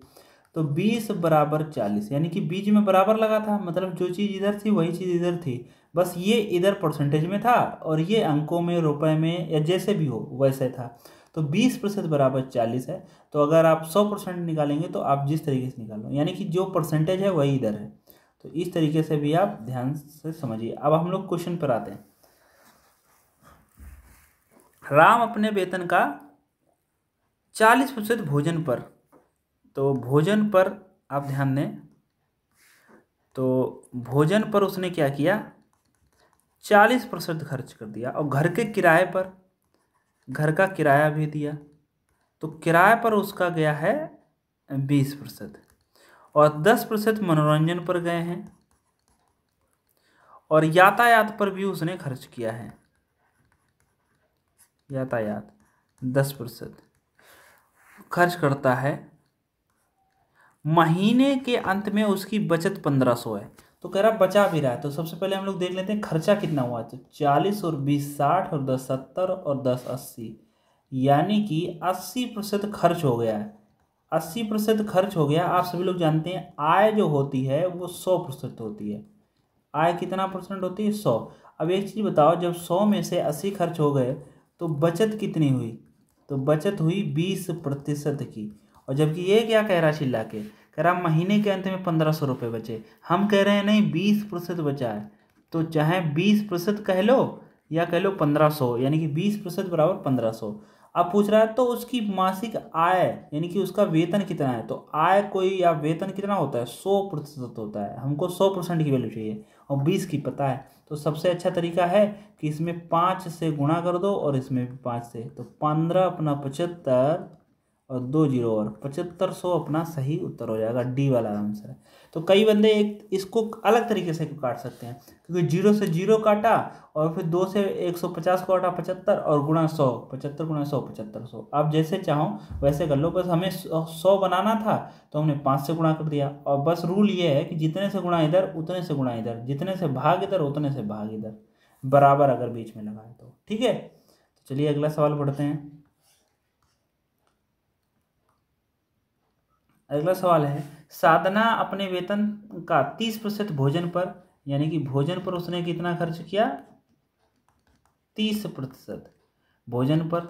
तो बीस बराबर चालीस यानी कि बीच में बराबर लगा था मतलब जो चीज़ इधर थी वही चीज़ इधर थी बस ये इधर परसेंटेज में था और ये अंकों में रुपए में या जैसे भी हो वैसे था तो बीस प्रतिशत बराबर चालीस है तो अगर आप सौ परसेंट निकालेंगे तो आप जिस तरीके से निकाल लो यानी कि जो परसेंटेज है वही इधर है तो इस तरीके से भी आप ध्यान से समझिए अब हम लोग क्वेश्चन पर आते हैं राम अपने वेतन का चालीस प्रतिशत भोजन पर तो भोजन पर आप ध्यान दें तो भोजन पर उसने क्या किया चालीस परसेंट खर्च कर दिया और घर के किराए पर घर का किराया भी दिया तो किराए पर उसका गया है बीस प्रतिशत और दस प्रतिशत मनोरंजन पर गए हैं और यातायात पर भी उसने खर्च किया है यातायात दस प्रतिशत खर्च करता है महीने के अंत में उसकी बचत पंद्रह सौ है तो कह रहा बचा भी रहा है तो सबसे पहले हम लोग देख लेते हैं खर्चा कितना हुआ तो चालीस और बीस साठ और दस सत्तर और दस अस्सी यानी कि अस्सी प्रतिशत खर्च हो गया है अस्सी प्रतिशत खर्च हो गया आप सभी लोग जानते हैं आय जो होती है वो सौ प्रतिशत होती है आय कितना परसेंट होती है सौ अब एक चीज़ बताओ जब सौ में से अस्सी खर्च हो गए तो बचत कितनी हुई तो बचत हुई बीस प्रतिशत की और जबकि ये क्या कह रहा चिल्ला के कह रहा महीने के अंत में पंद्रह सौ रुपये बचे हम कह रहे हैं नहीं बीस प्रतिशत बचा है तो चाहे बीस प्रतिशत कह लो या कह लो पंद्रह सौ यानी कि बीस प्रतिशत बराबर पंद्रह सौ अब पूछ रहा है तो उसकी मासिक आय यानी कि उसका वेतन कितना है तो आय कोई या वेतन कितना होता है सौ प्रतिशत होता है हमको सौ परसेंट की वैल्यू चाहिए और बीस की पता है तो सबसे अच्छा तरीका है कि इसमें पाँच से गुणा कर दो और इसमें भी पाँच से तो पंद्रह अपना पचहत्तर और दो जीरो और पचहत्तर सौ अपना सही उत्तर हो जाएगा डी वाला आंसर है तो कई बंदे एक इसको अलग तरीके से काट सकते हैं क्योंकि जीरो से जीरो काटा और फिर दो से एक सौ पचास को काटा पचहत्तर और गुणा सौ पचहत्तर गुणा सौ पचहत्तर सौ आप जैसे चाहो वैसे कर लो बस हमें सौ बनाना था तो हमने पाँच से गुणा कर दिया और बस रूल ये है कि जितने से गुणा इधर उतने से गुणा इधर जितने से भाग इधर उतने से भाग इधर बराबर अगर बीच में लगाए तो ठीक है तो चलिए अगला सवाल पढ़ते हैं अगला सवाल है साधना अपने वेतन का तीस प्रतिशत भोजन पर यानी कि भोजन पर उसने कितना खर्च किया तीस प्रतिशत भोजन पर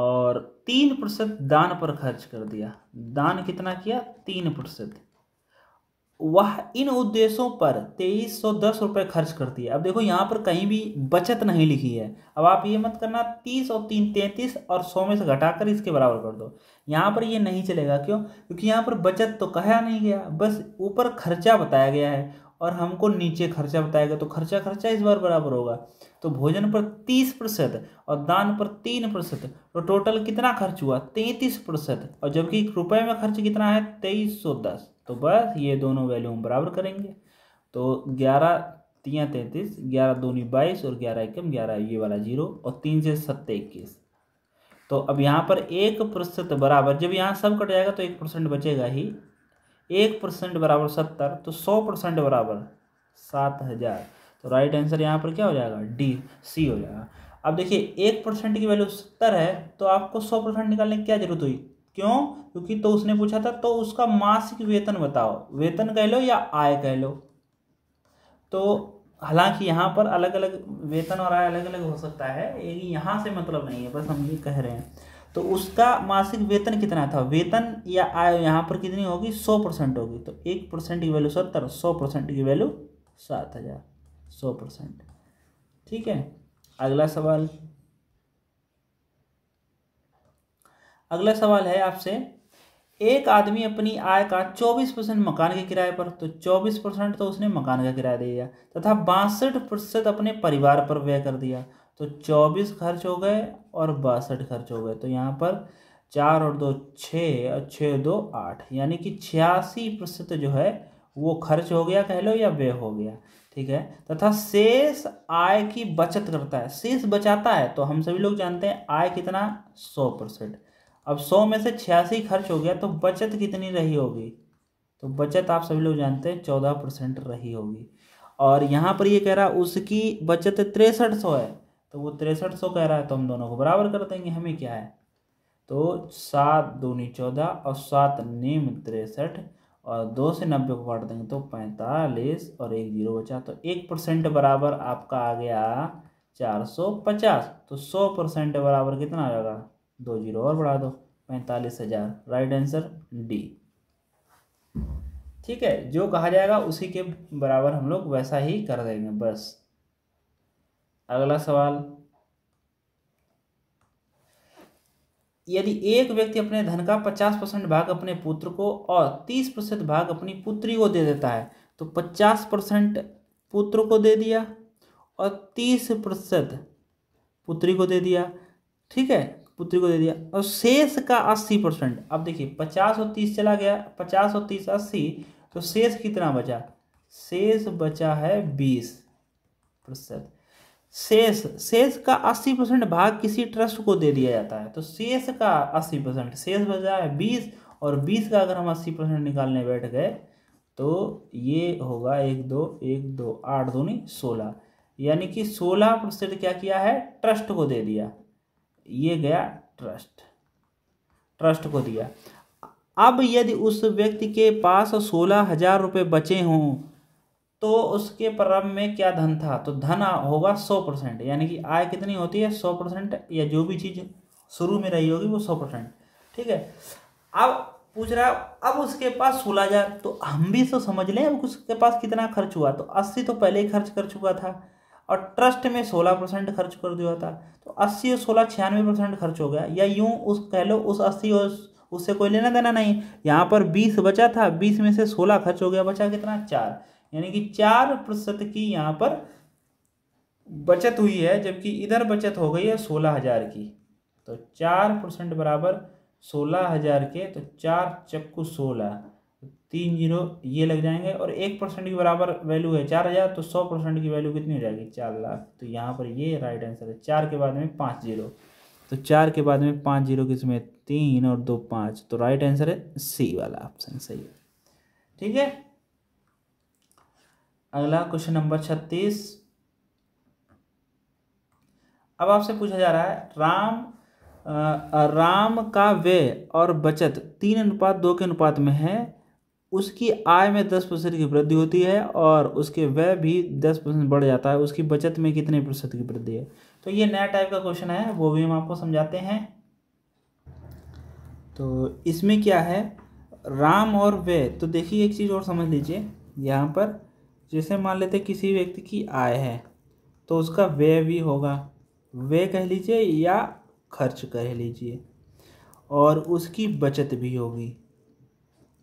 और तीन प्रतिशत दान पर खर्च कर दिया दान कितना किया तीन प्रतिशत वह इन उद्देश्यों पर तेईस सौ दस रुपये खर्च करती है अब देखो यहाँ पर कहीं भी बचत नहीं लिखी है अब आप ये मत करना तीस और तीन तैंतीस और सौ में से घटाकर इसके बराबर कर दो यहाँ पर ये नहीं चलेगा क्यों क्योंकि यहाँ पर बचत तो कहा नहीं गया बस ऊपर खर्चा बताया गया है और हमको नीचे खर्चा बताया गया तो खर्चा खर्चा इस बार बराबर होगा तो भोजन पर तीस प्रतिशत और दान पर तीन प्रतिशत तो टोटल कितना खर्च हुआ तैंतीस प्रतिशत और जबकि रुपये में खर्च कितना है तेईस सौ दस तो बस ये दोनों वैल्यू हम बराबर करेंगे तो ग्यारह तिया तैंतीस ग्यारह दोनी बाईस और ग्यारह एकम ग्यारह ये वाला जीरो और तीन से सत्तर इक्कीस तो अब यहाँ पर एक प्रतिशत बराबर जब यहाँ सब कट जाएगा तो एक परसेंट बचेगा ही एक परसेंट बराबर सत्तर तो सौ परसेंट बराबर सात हज़ार तो राइट आंसर यहाँ पर क्या हो जाएगा डी सी हो जाएगा अब देखिए एक परसेंट की वैल्यू सत्तर है तो आपको सौ परसेंट निकालने की क्या जरूरत हुई क्यों क्योंकि तो उसने पूछा था तो उसका मासिक वेतन बताओ वेतन कह लो या आय कह लो तो हालांकि यहाँ पर अलग अलग वेतन और आय अलग अलग हो सकता है यहाँ से मतलब नहीं है बस हम ये कह रहे हैं तो उसका मासिक वेतन कितना था वेतन या आय यहाँ पर कितनी होगी सौ परसेंट होगी तो एक परसेंट की वैल्यू सत्तर सौ परसेंट की वैल्यू सात हज़ार सौ परसेंट ठीक है अगला सवाल अगला सवाल है आपसे एक आदमी अपनी आय का 24 परसेंट मकान के किराए पर तो 24 परसेंट तो उसने मकान का किराया दे दिया तथा बासठ प्रतिशत अपने परिवार पर व्यय कर दिया तो 24 खर्च हो गए और बासठ खर्च हो गए तो यहाँ पर चार और दो छः और छः दो आठ यानी कि छियासी प्रतिशत जो है वो खर्च हो गया कह लो या व्यय हो गया ठीक है तथा शेष आय की बचत करता है शेष बचाता है तो हम सभी लोग जानते हैं आय कितना सौ परसेंट अब सौ में से छियासी खर्च हो गया तो बचत कितनी रही होगी तो बचत आप सभी लोग जानते हैं चौदह परसेंट रही होगी और यहाँ पर ये कह रहा उसकी बचत तिरसठ सौ है तो वो तिरसठ सौ कह रहा है तो हम दोनों को बराबर कर देंगे हमें क्या है तो सात दूनी चौदह और सात नीम तिरसठ और दो से नब्बे को काट देंगे तो पैंतालीस और एक जीरो बचा तो एक परसेंट बराबर आपका आ गया चार सौ पचास तो सौ परसेंट बराबर कितना आ जाएगा दो जीरो और बढ़ा दो पैंतालीस हज़ार राइट आंसर डी ठीक है जो कहा जाएगा उसी के बराबर हम लोग वैसा ही कर देंगे बस अगला सवाल यदि एक व्यक्ति अपने धन का पचास परसेंट भाग अपने पुत्र को और तीस प्रतिशत भाग अपनी पुत्री को दे देता है तो पचास परसेंट पुत्र को दे दिया और तीस प्रतिशत पुत्री को दे दिया ठीक है पुत्री को दे दिया और शेष का अस्सी परसेंट अब देखिए पचास और तीस चला गया पचास और तीस अस्सी तो शेष कितना बचा शेष बचा है बीस प्रतिशत शेष शेष का अस्सी परसेंट भाग किसी ट्रस्ट को दे दिया जाता है तो शेष का अस्सी परसेंट शेष बचा है बीस और बीस का अगर हम अस्सी परसेंट निकालने बैठ गए तो ये होगा एक दो एक दो आठ दो नहीं सोलह यानी कि सोलह परसेंट क्या किया है ट्रस्ट को दे दिया ये गया ट्रस्ट ट्रस्ट को दिया अब यदि उस व्यक्ति के पास सोलह हजार रुपये बचे हों तो उसके प्रारंभ में क्या धन था तो धन होगा सौ परसेंट यानी कि आय कितनी होती है सौ परसेंट या जो भी चीज़ शुरू में रही होगी वो सौ परसेंट ठीक है अब पूछ रहा अब उसके पास सोलह हजार तो हम भी तो समझ लें अब उसके पास कितना खर्च हुआ तो अस्सी तो पहले ही खर्च कर चुका था और ट्रस्ट में सोलह परसेंट खर्च कर दिया था तो अस्सी और सोलह छियानवे परसेंट खर्च हो गया या यूं उस कह लो उस अस्सी और उससे कोई लेना देना नहीं यहाँ पर बीस बचा था बीस में से सोलह खर्च हो गया बचा कितना चार यानी कि चार प्रतिशत की यहाँ पर बचत हुई है जबकि इधर बचत हो गई है सोलह हज़ार की तो चार परसेंट बराबर सोलह हज़ार के तो चार चक्कू सोलह तीन जीरो ये लग जाएंगे और एक परसेंट के बराबर वैल्यू है चार हज़ार तो सौ परसेंट की वैल्यू कितनी हो जाएगी चार लाख तो यहाँ पर ये राइट आंसर है चार के बाद में पाँच जीरो तो चार के बाद में पाँच जीरो किसमें तीन और दो पाँच तो राइट आंसर है सी वाला ऑप्शन सही है ठीक है अगला क्वेश्चन नंबर छत्तीस अब आपसे पूछा जा रहा है राम आ, राम का व्यय और बचत तीन अनुपात दो के अनुपात में है उसकी आय में दस परसेंट की वृद्धि होती है और उसके व्यय भी दस परसेंट बढ़ जाता है उसकी बचत में कितने प्रतिशत की वृद्धि है तो ये नया टाइप का क्वेश्चन है वो भी हम आपको समझाते हैं तो इसमें क्या है राम और व्यय तो देखिए एक चीज़ और समझ लीजिए यहाँ पर जैसे मान लेते किसी व्यक्ति की आय है तो उसका व्यय भी होगा व्यय कह लीजिए या खर्च कह लीजिए और उसकी बचत भी होगी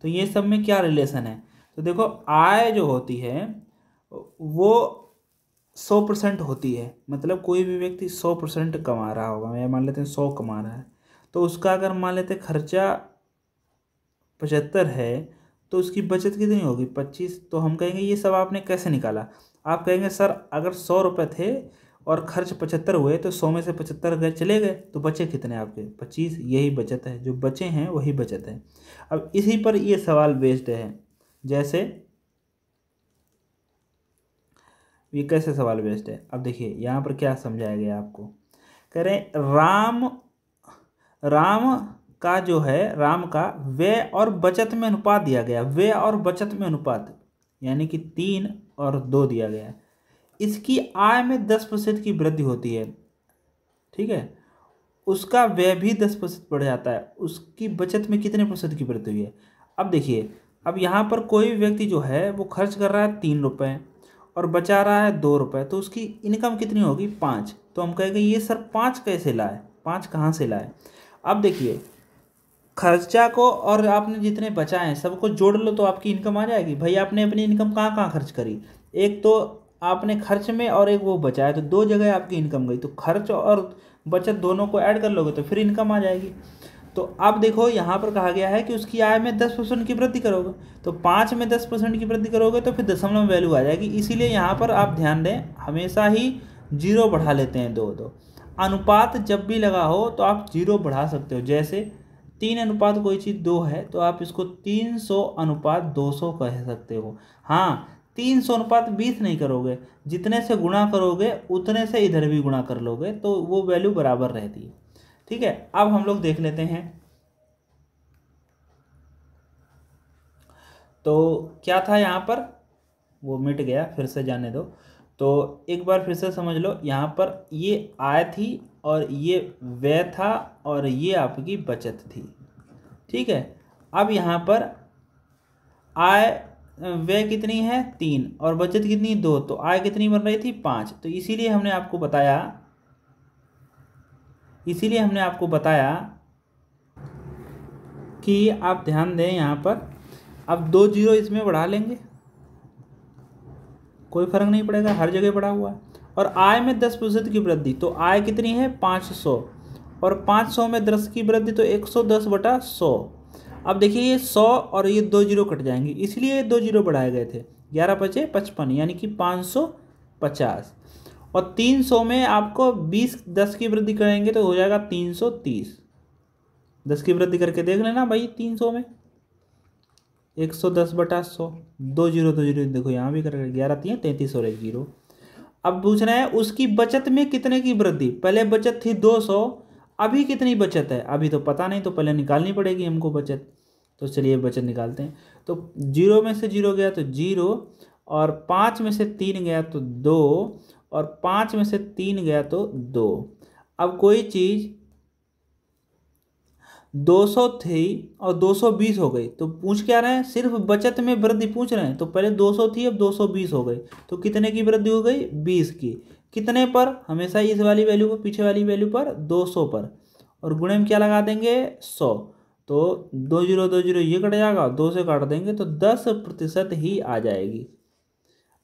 तो ये सब में क्या रिलेशन है तो देखो आय जो होती है वो सौ परसेंट होती है मतलब कोई भी व्यक्ति सौ परसेंट कमा रहा होगा या मान लेते हैं सौ कमा रहा है तो उसका अगर मान लेते खर्चा पचहत्तर है तो उसकी बचत कितनी होगी पच्चीस तो हम कहेंगे ये सब आपने कैसे निकाला आप कहेंगे सर अगर सौ रुपये थे और खर्च पचहत्तर हुए तो सौ में से पचहत्तर गए चले गए तो बचे कितने आपके पच्चीस यही बचत है जो बचे हैं वही बचत है अब इसी पर ये सवाल बेस्ड है जैसे ये कैसे सवाल बेस्ड है अब देखिए यहाँ पर क्या समझाया गया आपको कह रहे राम राम का जो है राम का व्यय और बचत में अनुपात दिया गया व्यय और बचत में अनुपात यानी कि तीन और दो दिया गया है इसकी आय में दस परसेंट की वृद्धि होती है ठीक है उसका व्यय भी दस परसेंट बढ़ जाता है उसकी बचत में कितने परसेंट की वृद्धि हुई है अब देखिए अब यहाँ पर कोई व्यक्ति जो है वो खर्च कर रहा है तीन रुपये और बचा रहा है दो रुपये तो उसकी इनकम कितनी होगी पाँच तो हम कहेंगे ये सर पाँच कैसे लाए पाँच कहाँ से लाए अब देखिए खर्चा को और आपने जितने बचाए हैं सबको जोड़ लो तो आपकी इनकम आ जाएगी भाई आपने अपनी इनकम कहाँ कहाँ खर्च करी एक तो आपने खर्च में और एक वो बचाया तो दो जगह आपकी इनकम गई तो खर्च और बचत दोनों को ऐड कर लोगे तो फिर इनकम आ जाएगी तो अब देखो यहाँ पर कहा गया है कि उसकी आय में दस परसेंट की वृद्धि करोगे तो पाँच में दस परसेंट की वृद्धि करोगे तो फिर दशमलव वैल्यू आ जाएगी इसीलिए यहाँ पर आप ध्यान दें हमेशा ही जीरो बढ़ा लेते हैं दो दो अनुपात जब भी लगा हो तो आप जीरो बढ़ा सकते हो जैसे तीन अनुपात कोई चीज़ दो है तो आप इसको तीन सौ अनुपात दो सौ कह सकते हो हाँ तीन सौ अनुपात बीस नहीं करोगे जितने से गुणा करोगे उतने से इधर भी गुणा कर लोगे तो वो वैल्यू बराबर रहती है ठीक है अब हम लोग देख लेते हैं तो क्या था यहाँ पर वो मिट गया फिर से जाने दो तो एक बार फिर से समझ लो यहाँ पर ये आय थी और ये व्यय था और ये आपकी बचत थी ठीक है अब यहाँ पर आय व्यय कितनी है तीन और बचत कितनी दो तो आय कितनी बन रही थी पाँच तो इसीलिए हमने आपको बताया इसीलिए हमने आपको बताया कि आप ध्यान दें यहाँ पर अब दो जीरो इसमें बढ़ा लेंगे कोई फर्क नहीं पड़ेगा हर जगह बढ़ा हुआ है और आय में दस प्रतिशत की वृद्धि तो आय कितनी है पाँच सौ और पाँच सौ में दस की वृद्धि तो एक सौ दस बटा सौ अब देखिए ये सौ और ये दो जीरो कट जाएंगे इसलिए ये दो जीरो बढ़ाए गए थे ग्यारह पचे पचपन यानी कि पाँच सौ पचास और तीन सौ में आपको बीस दस की वृद्धि करेंगे तो हो जाएगा तीन सौ तीस दस की वृद्धि करके देख लेना भाई तीन सौ में एक सौ दस बटा सौ दो जीरो दो जीरो देखो यहाँ भी कर ग्यारह तीन तैंतीस और एक जीरो अब पूछ रहे हैं उसकी बचत में कितने की वृद्धि पहले बचत थी दो सौ अभी कितनी बचत है अभी तो पता नहीं तो पहले निकालनी पड़ेगी हमको बचत तो चलिए बचत निकालते हैं तो जीरो में से जीरो गया तो जीरो और पाँच में से तीन गया तो दो और पाँच में से तीन गया तो दो अब कोई चीज़ दो सौ थी और दो सौ बीस हो गई तो पूछ क्या रहे हैं सिर्फ बचत में वृद्धि पूछ रहे हैं तो पहले दो सौ थी अब दो सौ बीस हो गई तो कितने की वृद्धि हो गई बीस की कितने पर हमेशा इस वाली वैल्यू पर पीछे वाली वैल्यू पर दो सौ पर और गुणे में क्या लगा देंगे सौ तो दो जीरो दो जीरो ये कट जाएगा दो से काट देंगे तो दस प्रतिशत ही आ जाएगी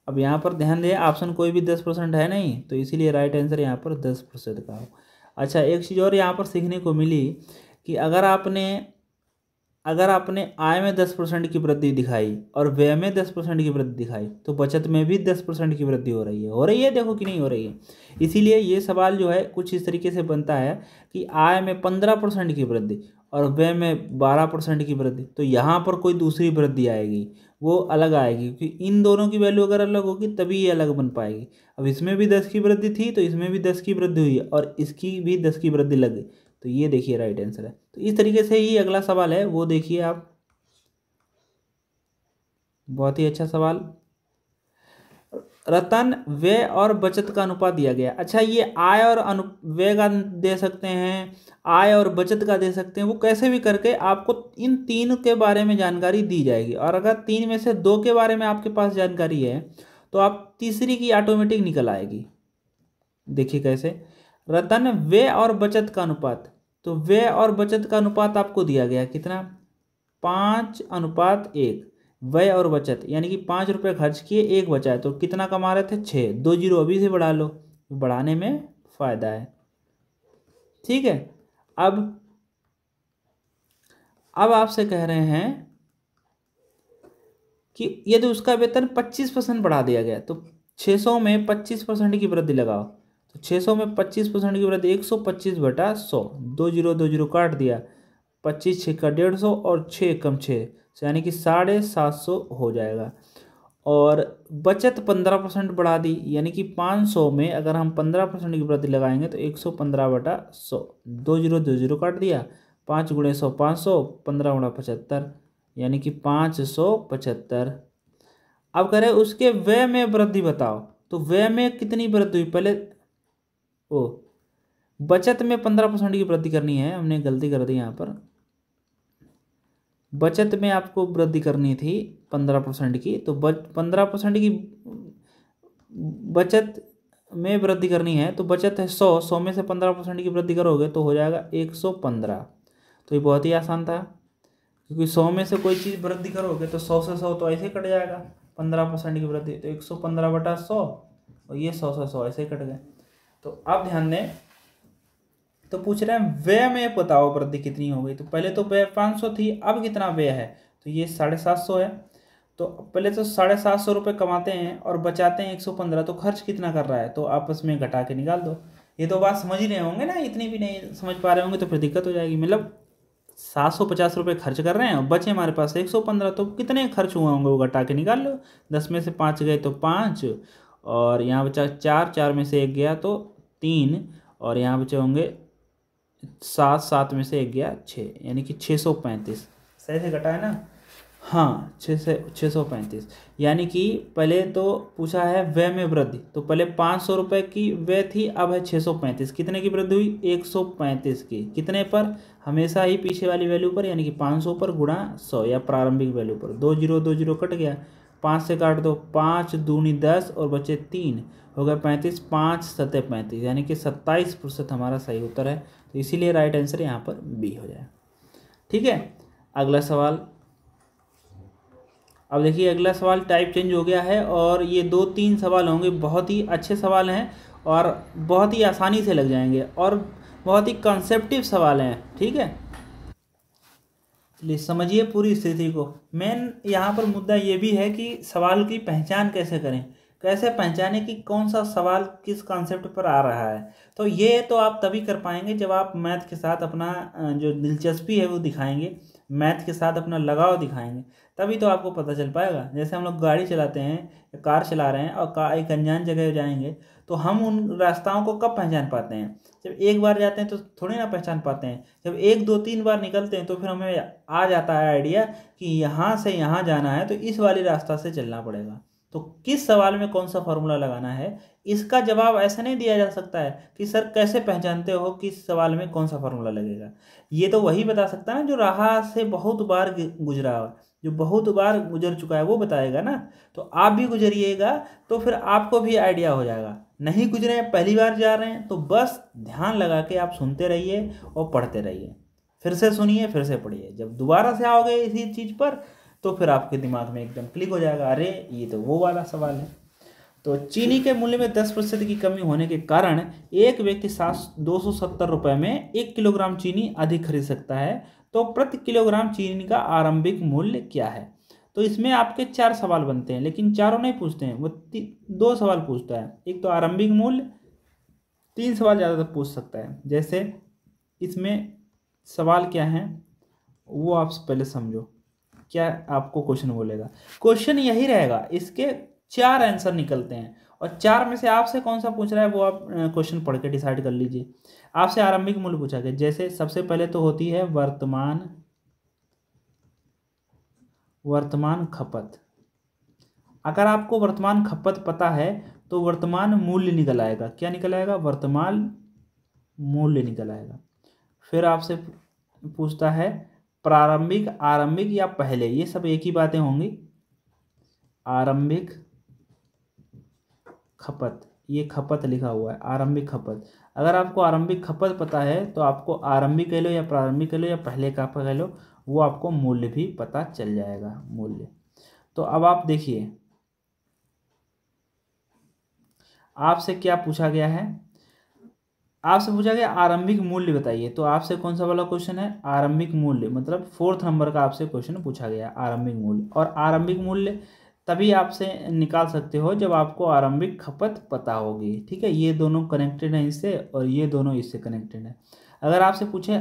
अब यहाँ पर ध्यान दें ऑप्शन कोई भी दस परसेंट है नहीं तो इसीलिए राइट आंसर यहाँ पर दस प्रतिशत का हो अच्छा एक चीज़ और यहाँ पर सीखने को मिली कि अगर आपने अगर आपने आय में दस परसेंट की वृद्धि दिखाई और व्यय में दस परसेंट की वृद्धि दिखाई तो बचत में भी दस परसेंट की वृद्धि हो रही है हो रही है देखो कि नहीं हो रही है इसीलिए ये सवाल जो है कुछ इस तरीके से बनता है कि आय में पंद्रह परसेंट की वृद्धि और व्यय में बारह परसेंट की वृद्धि तो यहाँ पर कोई दूसरी वृद्धि आएगी वो अलग आएगी क्योंकि इन दोनों की वैल्यू अगर अलग होगी तभी ये अलग बन पाएगी अब इसमें भी दस की वृद्धि थी तो इसमें भी दस की वृद्धि हुई और इसकी भी दस की वृद्धि लग गई तो ये देखिए राइट आंसर है तो इस तरीके से ही अगला सवाल है वो देखिए आप बहुत ही अच्छा सवाल रतन व्यय और बचत का अनुपात दिया गया अच्छा ये आय और अनु व्यय का दे सकते हैं आय और बचत का दे सकते हैं वो कैसे भी करके आपको इन तीन के बारे में जानकारी दी जाएगी और अगर तीन में से दो के बारे में आपके पास जानकारी है तो आप तीसरी की ऑटोमेटिक निकल आएगी देखिए कैसे रतन व्यय और बचत का अनुपात तो व्यय और बचत का अनुपात आपको दिया गया कितना पाँच अनुपात एक व्यय और बचत यानी कि पाँच रुपये खर्च किए एक बचाए तो कितना कमा रहे थे छः दो जीरो अभी से बढ़ा लो बढ़ाने में फ़ायदा है ठीक है अब अब आपसे कह रहे हैं कि यदि उसका वेतन पच्चीस परसेंट बढ़ा दिया गया तो छः सौ में पच्चीस परसेंट की वृद्धि लगाओ तो 600 में 25 परसेंट की वृद्धि 125 बटा 100 दो जीरो दो जीरो काट दिया 25 छः का डेढ़ सौ और छः कम छः तो यानी कि साढ़े सात सौ हो जाएगा और बचत पंद्रह परसेंट बढ़ा दी यानी कि पाँच सौ में अगर हम पंद्रह परसेंट की वृद्धि लगाएंगे तो एक सौ पंद्रह बटा सौ दो जीरो दो जीरो काट दिया पाँच गुणे सौ पाँच सौ पंद्रह गुणा पचहत्तर यानी कि पाँच सौ पचहत्तर अब करें उसके व्यय में वृद्धि बताओ तो व्यय में कितनी वृद्धि हुई पहले ओ बचत में पंद्रह परसेंट की वृद्धि करनी है हमने गलती कर दी यहाँ पर बचत में आपको वृद्धि करनी थी पंद्रह परसेंट की तो बच पंद्रह परसेंट की बचत में वृद्धि करनी है तो बचत है सौ सौ में से पंद्रह परसेंट की वृद्धि करोगे तो हो जाएगा एक सौ पंद्रह तो ये बहुत ही आसान था क्योंकि सौ में से कोई चीज़ वृद्धि करोगे तो सौ से सौ तो ऐसे कट जाएगा पंद्रह परसेंट की वृद्धि तो एक सौ पंद्रह बटा सौ और ये सौ से सौ ऐसे कट गए तो अब ध्यान दें तो पूछ रहे हैं व्यय में बताओ वृद्धि कितनी हो गई तो पहले तो व्यय पाँच सौ थी अब कितना व्यय है तो ये साढ़े सात सौ है तो पहले तो साढ़े सात सौ रुपये कमाते हैं और बचाते हैं एक सौ पंद्रह तो खर्च कितना कर रहा है तो आपस में घटा के निकाल दो ये तो बात समझ ही रहे होंगे ना इतनी भी नहीं समझ पा रहे होंगे तो फिर दिक्कत हो जाएगी मतलब सात सौ पचास रुपये खर्च कर रहे हैं और बचे हमारे पास एक सौ पंद्रह तो कितने खर्च हुए होंगे वो घटा के निकाल लो दस में से पाँच गए तो पाँच और यहाँ बचा चार चार में से एक गया तो तीन और यहाँ बचे होंगे सात सात में से एक गया छः यानी कि छः सौ पैंतीस सही से घटा है ना हाँ छः से छः सौ पैंतीस यानी कि पहले तो पूछा है व्यय में वृद्धि तो पहले पाँच सौ रुपये की व्यय थी अब है छः सौ पैंतीस कितने की वृद्धि हुई एक सौ पैंतीस की कितने पर हमेशा ही पीछे वाली वैल्यू पर यानी कि पाँच सौ पर गुणा सौ या प्रारंभिक वैल्यू पर दो जीरो दो जीरो कट गया पाँच से काट दो पाँच दूनी दस और बचे तीन हो गया पैंतीस पाँच सतह पैंतीस यानी कि सत्ताईस प्रतिशत हमारा सही उत्तर है तो इसीलिए राइट आंसर यहाँ पर बी हो जाए ठीक है अगला सवाल अब देखिए अगला सवाल टाइप चेंज हो गया है और ये दो तीन सवाल होंगे बहुत ही अच्छे सवाल हैं और बहुत ही आसानी से लग जाएंगे और बहुत ही कंसेप्टिव सवाल हैं ठीक है प्लीज समझिए पूरी स्थिति को मेन यहाँ पर मुद्दा ये भी है कि सवाल की पहचान कैसे करें कैसे पहचाने कि कौन सा सवाल किस कॉन्सेप्ट पर आ रहा है तो ये तो आप तभी कर पाएंगे जब आप मैथ के साथ अपना जो दिलचस्पी है वो दिखाएंगे मैथ के साथ अपना लगाव दिखाएंगे तभी तो आपको पता चल पाएगा जैसे हम लोग गाड़ी चलाते हैं कार चला रहे हैं और का एक अनजान जगह जाएंगे तो हम उन रास्ताओं को कब पहचान पाते हैं जब एक बार जाते हैं तो थोड़ी ना पहचान पाते हैं जब एक दो तीन बार निकलते हैं तो फिर हमें आ जाता है आइडिया कि यहाँ से यहाँ जाना है तो इस वाले रास्ता से चलना पड़ेगा तो किस सवाल में कौन सा फॉर्मूला लगाना है इसका जवाब ऐसा नहीं दिया जा सकता है कि सर कैसे पहचानते हो किस सवाल में कौन सा फॉर्मूला लगेगा ये तो वही बता सकता है ना जो राह से बहुत बार गुजरा हो जो बहुत बार गुजर चुका है वो बताएगा ना तो आप भी गुजरिएगा तो फिर आपको भी आइडिया हो जाएगा नहीं गुजरे हैं पहली बार जा रहे हैं तो बस ध्यान लगा के आप सुनते रहिए और पढ़ते रहिए फिर से सुनिए फिर से पढ़िए जब दोबारा से आओगे इसी चीज़ पर तो फिर आपके दिमाग में एकदम क्लिक हो जाएगा अरे ये तो वो वाला सवाल है तो चीनी के मूल्य में दस प्रतिशत की कमी होने के कारण एक व्यक्ति सात दो सौ सत्तर रुपये में एक किलोग्राम चीनी अधिक खरीद सकता है तो प्रति किलोग्राम चीनी का आरंभिक मूल्य क्या है तो इसमें आपके चार सवाल बनते हैं लेकिन चारों नहीं पूछते हैं वो दो सवाल पूछता है एक तो आरंभिक मूल्य तीन सवाल ज़्यादातर पूछ सकता है जैसे इसमें सवाल क्या है वो आप पहले समझो क्या आपको क्वेश्चन बोलेगा क्वेश्चन यही रहेगा इसके चार आंसर निकलते हैं और चार में से आपसे कौन सा पूछ रहा है वो आप क्वेश्चन पढ़ के डिसाइड कर लीजिए आपसे आरंभिक मूल्य पूछा गया जैसे सबसे पहले तो होती है वर्तमान वर्तमान खपत अगर आपको वर्तमान खपत पता है तो वर्तमान मूल्य निकल आएगा क्या निकल आएगा वर्तमान मूल्य निकल आएगा फिर आपसे पूछता है प्रारंभिक आरंभिक या पहले ये सब एक ही बातें होंगी आरंभिक खपत ये खपत लिखा हुआ है आरंभिक खपत अगर आपको आरंभिक खपत पता है तो आपको आरंभिक कह लो या प्रारंभिक कह लो या पहले का कह लो वो आपको मूल्य भी पता चल जाएगा मूल्य तो अब आप देखिए आपसे क्या पूछा गया है आपसे पूछा गया आरंभिक मूल्य बताइए तो आपसे कौन सा वाला क्वेश्चन है आरंभिक मूल्य मतलब फोर्थ नंबर का आपसे क्वेश्चन पूछा गया आरंभिक मूल्य और आरंभिक मूल्य तभी आपसे निकाल सकते हो जब आपको आरंभिक खपत पता होगी ठीक है ये दोनों कनेक्टेड हैं इससे और ये दोनों इससे कनेक्टेड है अगर आपसे पूछे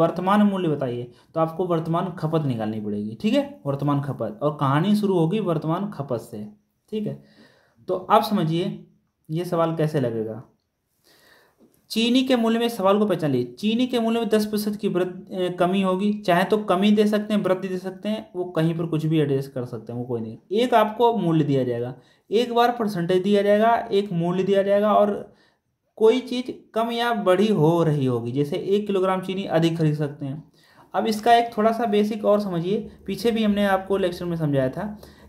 वर्तमान मूल्य बताइए तो आपको वर्तमान खपत निकालनी पड़ेगी ठीक है वर्तमान खपत और कहानी शुरू होगी वर्तमान खपत से ठीक है तो आप समझिए ये सवाल कैसे लगेगा चीनी के मूल्य में सवाल को पहचान लीजिए चीनी के मूल्य में दस प्रतिशत की वृद्ध कमी होगी चाहे तो कमी दे सकते हैं वृद्धि दे सकते हैं वो कहीं पर कुछ भी एडजस्ट कर सकते हैं वो कोई नहीं एक आपको मूल्य दिया जाएगा एक बार परसेंटेज दिया जाएगा एक मूल्य दिया जाएगा और कोई चीज़ कम या बड़ी हो रही होगी जैसे एक किलोग्राम चीनी अधिक खरीद सकते हैं अब इसका एक थोड़ा सा बेसिक और समझिए पीछे भी हमने आपको लेक्चर में समझाया था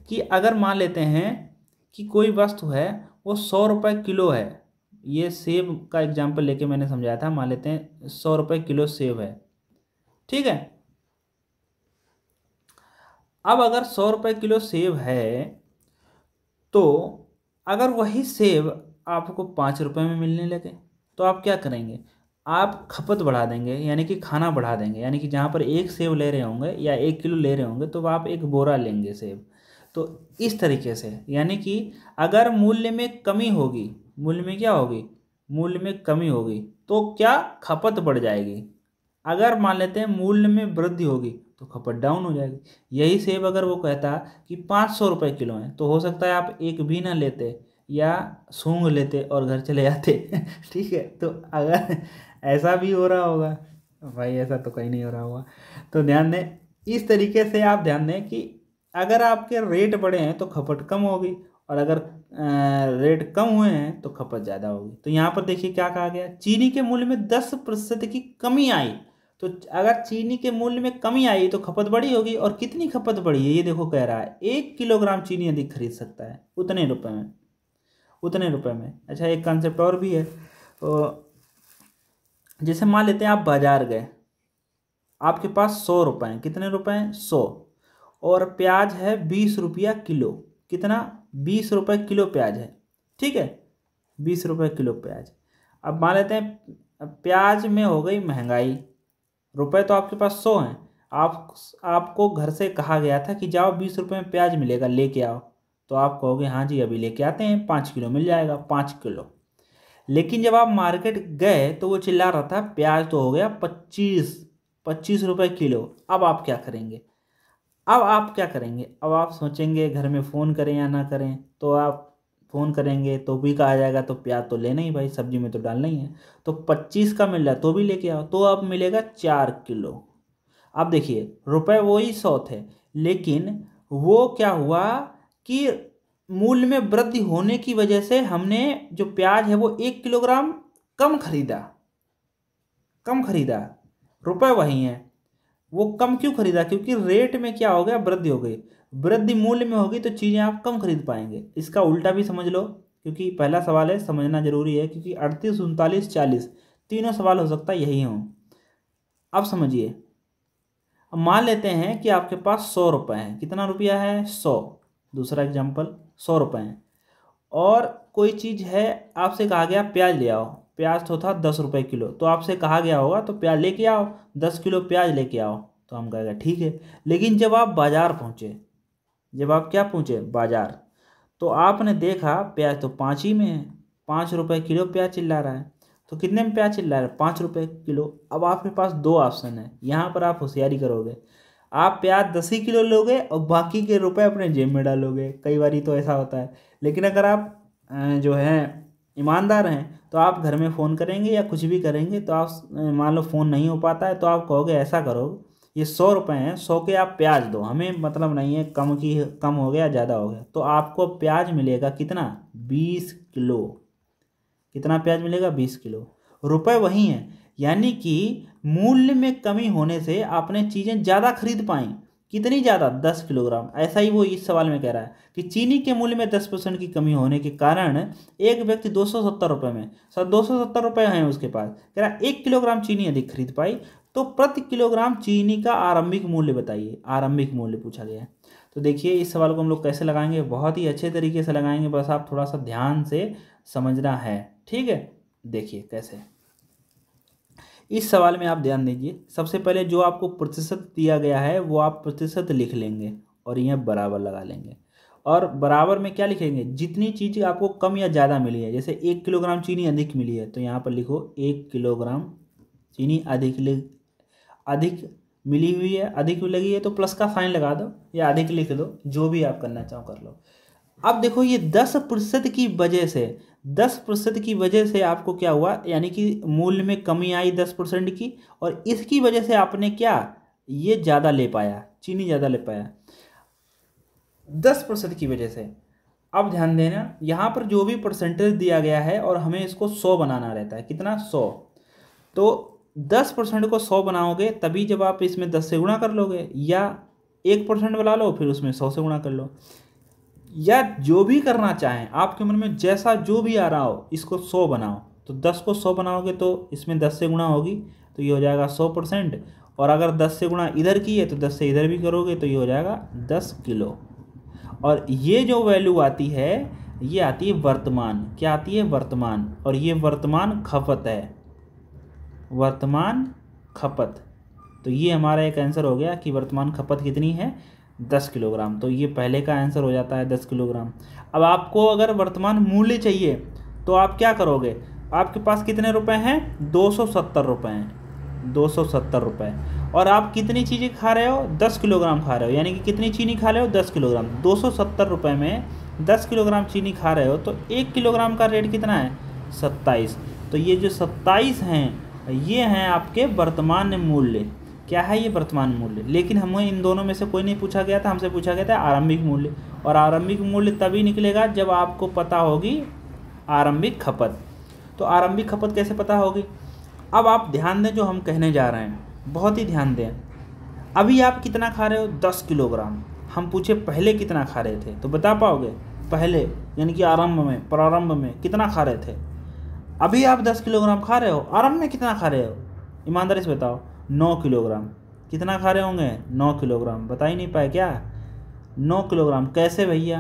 कि अगर मान लेते हैं कि कोई वस्तु है वो सौ रुपये किलो है ये सेब का एग्जाम्पल लेके मैंने समझाया था मान लेते हैं सौ रुपये किलो सेब है ठीक है अब अगर सौ रुपये किलो सेब है तो अगर वही सेब आपको पाँच रुपये में मिलने लगे तो आप क्या करेंगे आप खपत बढ़ा देंगे यानी कि खाना बढ़ा देंगे यानी कि जहाँ पर एक सेब ले रहे होंगे या एक किलो ले रहे होंगे तो आप एक बोरा लेंगे सेब तो इस तरीके से यानी कि अगर मूल्य में कमी होगी मूल्य में क्या होगी मूल्य में कमी होगी तो क्या खपत बढ़ जाएगी अगर मान लेते हैं मूल्य में वृद्धि होगी तो खपत डाउन हो जाएगी यही सेब अगर वो कहता कि पाँच सौ रुपये किलो है तो हो सकता है आप एक भी ना लेते या सूंघ लेते और घर चले जाते [laughs] ठीक है तो अगर ऐसा भी हो रहा होगा भाई ऐसा तो कहीं नहीं हो रहा होगा तो ध्यान दें इस तरीके से आप ध्यान दें कि अगर आपके रेट बढ़े हैं तो खपत कम होगी और अगर रेट कम हुए हैं तो खपत ज़्यादा होगी तो यहाँ पर देखिए क्या कहा गया चीनी के मूल्य में दस प्रतिशत की कमी आई तो अगर चीनी के मूल्य में कमी आई तो खपत बड़ी होगी और कितनी खपत बढ़ी है ये देखो कह रहा है एक किलोग्राम चीनी यदि खरीद सकता है उतने रुपए में उतने रुपए में अच्छा एक कंसेप्ट और भी है जैसे मान लेते हैं आप बाज़ार गए आपके पास सौ रुपए हैं कितने रुपए हैं सौ और प्याज है बीस रुपया किलो कितना बीस रुपये किलो प्याज है ठीक है बीस रुपये किलो प्याज अब मान लेते हैं प्याज में हो गई महंगाई रुपए तो आपके पास सौ हैं आप आपको घर से कहा गया था कि जाओ बीस रुपये में प्याज मिलेगा लेके आओ तो आप कहोगे हाँ जी अभी लेके आते हैं पाँच किलो मिल जाएगा पाँच किलो लेकिन जब आप मार्केट गए तो वो चिल्ला रहा था प्याज तो हो गया पच्चीस पच्चीस रुपये किलो अब आप क्या करेंगे अब आप क्या करेंगे अब आप सोचेंगे घर में फ़ोन करें या ना करें तो आप फ़ोन करेंगे तो भी कहा जाएगा तो प्याज तो लेना ही भाई सब्जी में तो डालना ही है तो पच्चीस का मिल रहा है तो भी लेके आओ तो अब मिलेगा चार किलो अब देखिए रुपए वही सौ थे लेकिन वो क्या हुआ कि मूल्य में वृद्धि होने की वजह से हमने जो प्याज है वो एक किलोग्राम कम खरीदा कम खरीदा रुपए वही हैं वो कम क्यों खरीदा क्योंकि रेट में क्या हो गया वृद्धि हो गई वृद्धि मूल्य में होगी तो चीज़ें आप कम खरीद पाएंगे इसका उल्टा भी समझ लो क्योंकि पहला सवाल है समझना जरूरी है क्योंकि अड़तीस उनतालीस चालीस तीनों सवाल हो सकता है यही हों अब समझिए अब मान लेते हैं कि आपके पास सौ रुपये हैं कितना रुपया है सौ दूसरा एग्जाम्पल सौ रुपए हैं और कोई चीज़ है आपसे कहा गया प्याज ले आओ प्याज तो था दस रुपये किलो तो आपसे कहा गया होगा तो प्याज लेके आओ दस किलो प्याज लेके आओ तो हम कहेगा ठीक है लेकिन जब आप बाज़ार पहुँचे जब आप क्या पहुँचे बाज़ार तो आपने देखा प्याज तो पाँच ही में है पाँच रुपये किलो प्याज चिल्ला रहा है तो कितने में प्याज चिल्ला रहा है पाँच रुपये किलो अब आपके पास दो ऑप्शन है यहाँ पर आप होशियारी करोगे आप प्याज दस ही किलो लोगे और बाकी के रुपए अपने जेब में डालोगे कई बार तो ऐसा होता है लेकिन अगर आप जो है ईमानदार हैं तो आप घर में फ़ोन करेंगे या कुछ भी करेंगे तो आप मान लो फ़ोन नहीं हो पाता है तो आप कहोगे ऐसा करो ये सौ रुपये हैं सौ के आप प्याज दो हमें मतलब नहीं है कम की कम हो गया ज़्यादा हो गया तो आपको प्याज मिलेगा कितना बीस किलो कितना प्याज मिलेगा बीस किलो रुपए वही हैं यानी कि मूल्य में कमी होने से आपने चीज़ें ज़्यादा खरीद पाई कितनी ज़्यादा दस किलोग्राम ऐसा ही वो इस सवाल में कह रहा है कि चीनी के मूल्य में दस परसेंट की कमी होने के कारण एक व्यक्ति दो सौ सत्तर रुपये में सर दो सौ सत्तर रुपये हैं उसके पास कह रहा है एक किलोग्राम चीनी अधिक खरीद पाई तो प्रति किलोग्राम चीनी का आरंभिक मूल्य बताइए आरंभिक मूल्य पूछा गया है तो देखिए इस सवाल को हम लोग कैसे लगाएंगे बहुत ही अच्छे तरीके से लगाएंगे बस आप थोड़ा सा ध्यान से समझना है ठीक है देखिए कैसे इस सवाल में आप ध्यान दीजिए सबसे पहले जो आपको प्रतिशत दिया गया है वो आप प्रतिशत लिख लेंगे और यह बराबर लगा लेंगे और बराबर में क्या लिखेंगे जितनी चीज़ आपको कम या ज़्यादा मिली है जैसे एक किलोग्राम चीनी अधिक मिली है तो यहाँ पर लिखो एक किलोग्राम चीनी अधिक अधिक मिली हुई है अधिक लगी है तो प्लस का साइन लगा दो या अधिक लिख दो जो भी आप करना चाहो कर लो अब देखो ये दस प्रतिशत की वजह से दस प्रतिशत की वजह से आपको क्या हुआ यानी कि मूल्य में कमी आई दस परसेंट की और इसकी वजह से आपने क्या ये ज़्यादा ले पाया चीनी ज़्यादा ले पाया दस प्रतिशत की वजह से अब ध्यान देना यहाँ पर जो भी परसेंटेज दिया गया है और हमें इसको सौ बनाना रहता है कितना सौ तो दस परसेंट को सौ बनाओगे तभी जब आप इसमें दस से गुणा कर लोगे या एक परसेंट बना लो फिर उसमें सौ से गुणा कर लो या जो भी करना चाहें आपके मन में जैसा जो भी आ रहा हो इसको सौ बनाओ तो दस को सौ बनाओगे तो इसमें दस से गुणा होगी तो ये हो जाएगा सौ परसेंट और अगर दस से गुणा इधर की है तो दस से इधर भी करोगे तो ये हो जाएगा दस किलो और ये जो वैल्यू आती है ये आती है वर्तमान क्या आती है वर्तमान और ये वर्तमान खपत है वर्तमान खपत तो ये हमारा एक आंसर हो गया कि वर्तमान खपत कितनी है दस किलोग्राम तो ये पहले का आंसर हो जाता है दस किलोग्राम अब आपको अगर वर्तमान मूल्य चाहिए तो आप क्या करोगे आपके पास कितने रुपए हैं दो सौ सत्तर रुपये हैं दो सौ सत्तर रुपये और आप कितनी चीज़ें खा रहे हो दस किलोग्राम खा रहे हो यानी कि कितनी चीनी खा रहे हो दस किलोग्राम दो सौ सत्तर रुपये में दस किलोग्राम चीनी खा रहे हो तो एक किलोग्राम का रेट कितना है सत्ताईस तो ये जो सत्ताईस हैं ये हैं आपके वर्तमान मूल्य क्या है ये वर्तमान मूल्य लेकिन हमें इन दोनों में से कोई नहीं पूछा गया था हमसे पूछा गया था आरंभिक मूल्य और आरंभिक मूल्य तभी निकलेगा जब आपको पता होगी आरंभिक खपत तो आरंभिक खपत कैसे पता होगी अब आप ध्यान दें जो हम कहने जा रहे हैं बहुत ही ध्यान दें अभी आप कितना खा रहे हो दस किलोग्राम हम पूछे पहले कितना खा रहे थे तो बता पाओगे पहले यानी कि आरंभ में प्रारंभ में कितना खा रहे थे अभी आप दस किलोग्राम खा रहे हो आरंभ में कितना खा रहे हो ईमानदारी से बताओ नौ किलोग्राम कितना खा रहे होंगे नौ किलोग्राम बता ही नहीं पाए क्या नौ किलोग्राम कैसे भैया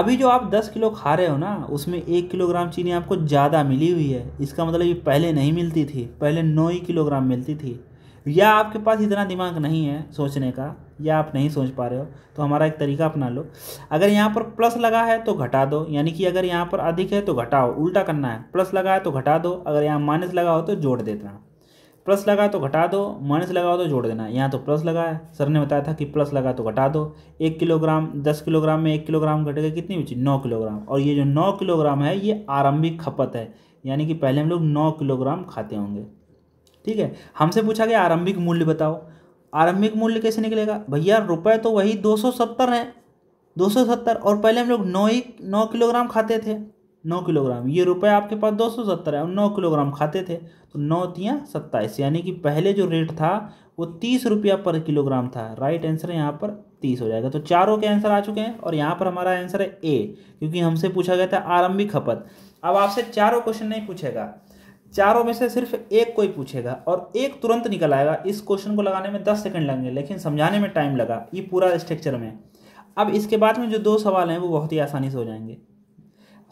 अभी जो आप दस किलो खा रहे हो ना उसमें एक किलोग्राम चीनी आपको ज़्यादा मिली हुई है इसका मतलब ये पहले नहीं मिलती थी पहले नौ ही किलोग्राम मिलती थी या आपके पास इतना दिमाग नहीं है सोचने का या आप नहीं सोच पा रहे हो तो हमारा एक तरीका अपना लो अगर यहाँ पर प्लस लगा है तो घटा दो यानी कि अगर यहाँ पर अधिक है तो घटाओ उल्टा करना है प्लस लगा है तो घटा दो अगर यहाँ माइनस लगा हो तो जोड़ देना प्लस लगा तो घटा दो माइनस लगाओ तो जोड़ देना यहाँ तो प्लस लगा है सर ने बताया था कि प्लस लगा तो घटा दो एक किलोग्राम दस किलोग्राम में एक किलोग्राम घटेगा कितनी बची नौ किलोग्राम और ये जो नौ किलोग्राम है ये आरंभिक खपत है यानी कि पहले हम लोग नौ किलोग्राम खाते होंगे ठीक है हमसे पूछा गया आरंभिक मूल्य बताओ आरंभिक मूल्य कैसे निकलेगा भैया रुपये तो वही दो सौ सत्तर है दो सौ सत्तर और पहले हम लोग नौ ही नौ किलोग्राम खाते थे नौ किलोग्राम ये रुपए आपके पास दो सौ सत्तर है और नौ किलोग्राम खाते थे तो नौ तियाँ सत्ताईस यानी कि पहले जो रेट था वो तीस रुपया पर किलोग्राम था राइट आंसर यहाँ पर तीस हो जाएगा तो चारों के आंसर आ चुके हैं और यहाँ पर हमारा आंसर है ए क्योंकि हमसे पूछा गया था आरंभिक खपत अब आपसे चारों क्वेश्चन नहीं पूछेगा चारों में से सिर्फ एक को ही पूछेगा और एक तुरंत निकल आएगा इस क्वेश्चन को लगाने में दस सेकंड लगेंगे लेकिन समझाने में टाइम लगा ये पूरा स्ट्रक्चर में अब इसके बाद में जो दो सवाल हैं वो बहुत ही आसानी से हो जाएंगे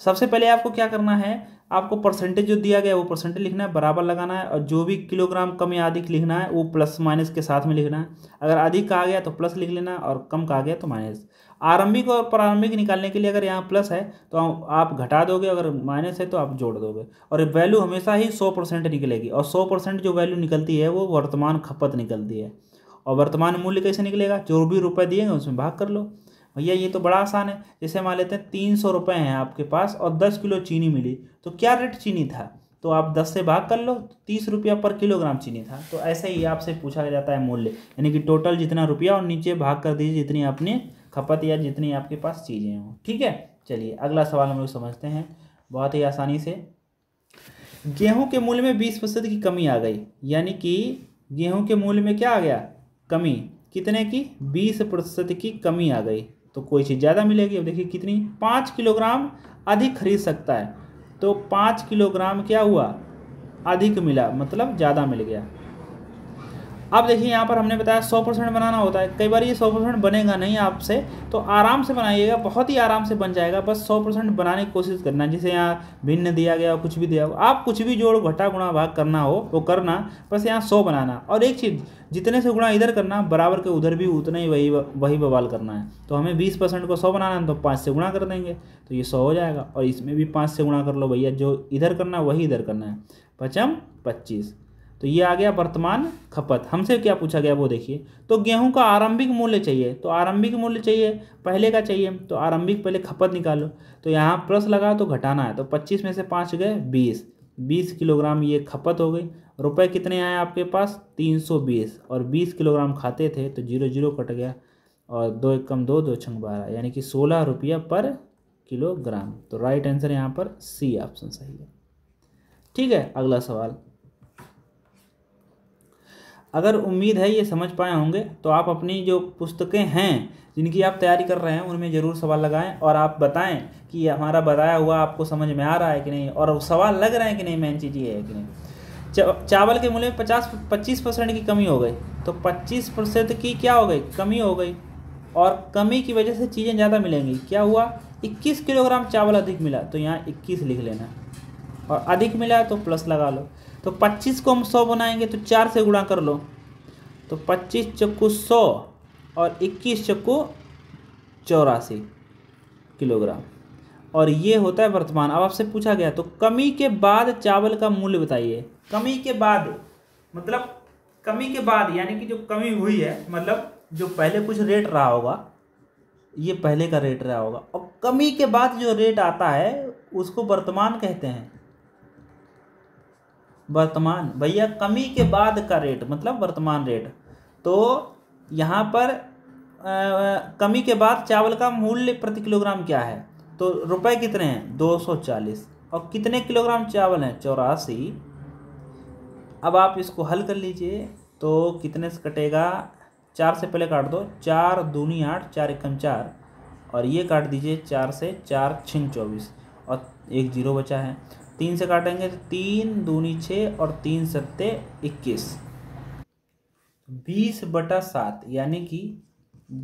सबसे पहले आपको क्या करना है आपको परसेंटेज जो दिया गया है वो परसेंटेज लिखना है बराबर लगाना है और जो भी किलोग्राम कम या अधिक लिखना है वो प्लस माइनस के साथ में लिखना है अगर अधिक कहा गया तो प्लस लिख लेना और कम कहा गया तो माइनस आरंभिक और प्रारंभिक निकालने के लिए अगर यहाँ प्लस है तो आप घटा दोगे अगर माइनस है तो आप जोड़ दोगे और वैल्यू हमेशा ही सौ परसेंट निकलेगी और सौ परसेंट जो वैल्यू निकलती है वो वर्तमान खपत निकलती है और वर्तमान मूल्य कैसे निकलेगा जो भी रुपये दिएगा उसमें भाग कर लो भैया ये तो बड़ा आसान है जैसे मान लेते हैं तीन सौ रुपये हैं आपके पास और दस किलो चीनी मिली तो क्या रेट चीनी था तो आप दस से भाग कर लो तीस रुपया पर किलोग्राम चीनी था तो ऐसे ही आपसे पूछा जाता है मूल्य यानी कि टोटल जितना रुपया और नीचे भाग कर दीजिए जितनी आपने खपत या जितनी आपके पास चीज़ें हों ठीक है चलिए अगला सवाल हम लोग समझते हैं बहुत ही आसानी से गेहूँ के मूल्य में बीस प्रतिशत की कमी आ गई यानी कि गेहूँ के मूल्य में क्या आ गया कमी कितने की बीस प्रतिशत की कमी आ गई तो कोई चीज़ ज़्यादा मिलेगी अब देखिए कितनी पाँच किलोग्राम अधिक खरीद सकता है तो पाँच किलोग्राम क्या हुआ अधिक मिला मतलब ज़्यादा मिल गया अब देखिए यहाँ पर हमने बताया सौ परसेंट बनाना होता है कई बार ये सौ परसेंट बनेगा नहीं आपसे तो आराम से बनाइएगा बहुत ही आराम से बन जाएगा बस सौ परसेंट बनाने की कोशिश करना जैसे यहाँ भिन्न दिया गया कुछ भी दिया हो आप कुछ भी जोड़ घटा गुणा भाग करना हो वो करना बस यहाँ सौ बनाना और एक चीज़ जितने से गुणा इधर करना बराबर के उधर भी उतना ही वही वही बवाल करना है तो हमें बीस परसेंट को सौ बनाना है तो पाँच से गुणा कर देंगे तो ये सौ हो जाएगा और इसमें भी पाँच से गुणा कर लो भैया जो इधर करना है वही इधर करना है पचम पच्चीस तो ये आ गया वर्तमान खपत हमसे क्या पूछा गया वो देखिए तो गेहूं का आरंभिक मूल्य चाहिए तो आरंभिक मूल्य चाहिए पहले का चाहिए तो आरंभिक पहले खपत निकालो तो यहाँ प्लस लगा तो घटाना है तो पच्चीस में से पाँच गए बीस बीस किलोग्राम ये खपत हो गई रुपए कितने आए आपके पास तीन सौ बीस और बीस किलोग्राम खाते थे तो जीरो जीरो कट गया और दो एक कम दो दो छंग बारह यानी कि सोलह रुपया पर किलोग्राम तो राइट आंसर यहाँ पर सी ऑप्शन सही है ठीक है अगला सवाल अगर उम्मीद है ये समझ पाए होंगे तो आप अपनी जो पुस्तकें हैं जिनकी आप तैयारी कर रहे हैं उनमें ज़रूर सवाल लगाएं और आप बताएं कि हमारा बताया हुआ आपको समझ में आ रहा है कि नहीं और सवाल लग रहा है कि नहीं मेन चीज़ ये है कि नहीं चावल के मूल्य में पचास पच्चीस परसेंट की कमी हो गई तो पच्चीस परसेंट की क्या हो गई कमी हो गई और कमी की वजह से चीज़ें ज़्यादा मिलेंगी क्या हुआ इक्कीस किलोग्राम चावल अधिक मिला तो यहाँ इक्कीस लिख लेना और अधिक मिला तो प्लस लगा लो तो पच्चीस को हम सौ बनाएंगे तो चार से गुणा कर लो तो पच्चीस चक्कू सौ और इक्कीस चक्कू चौरासी किलोग्राम और ये होता है वर्तमान अब आपसे पूछा गया तो कमी के बाद चावल का मूल्य बताइए कमी के बाद मतलब कमी के बाद यानी कि जो कमी हुई है मतलब जो पहले कुछ रेट रहा होगा ये पहले का रेट रहा होगा और कमी के बाद जो रेट आता है उसको वर्तमान कहते हैं वर्तमान भैया कमी के बाद का रेट मतलब वर्तमान रेट तो यहाँ पर आ, कमी के बाद चावल का मूल्य प्रति किलोग्राम क्या है तो रुपए कितने हैं 240 और कितने किलोग्राम चावल हैं चौरासी अब आप इसको हल कर लीजिए तो कितने से कटेगा चार से पहले काट दो चार दूनी आठ चार एकम चार और ये काट दीजिए चार से चार छिन चौबीस और एक जीरो बचा है तीन से काटेंगे तो तीन दूनी छः और तीन सत्ते इक्कीस बीस बटा सात यानी कि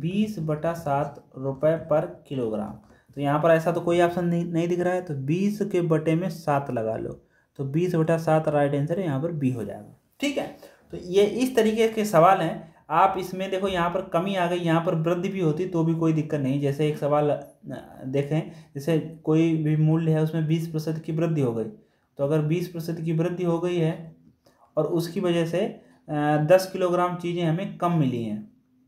बीस बटा सात रुपये पर किलोग्राम तो यहाँ पर ऐसा तो कोई ऑप्शन नहीं नहीं दिख रहा है तो बीस के बटे में सात लगा लो तो बीस बटा सात राइट आंसर यहाँ पर बी हो जाएगा ठीक है तो ये इस तरीके के सवाल हैं आप इसमें देखो यहाँ पर कमी आ गई यहाँ पर वृद्धि भी होती तो भी कोई दिक्कत नहीं जैसे एक सवाल देखें जैसे कोई भी मूल्य है उसमें बीस प्रतिशत की वृद्धि हो गई तो अगर बीस प्रतिशत की वृद्धि हो गई है और उसकी वजह से दस किलोग्राम चीज़ें हमें कम मिली हैं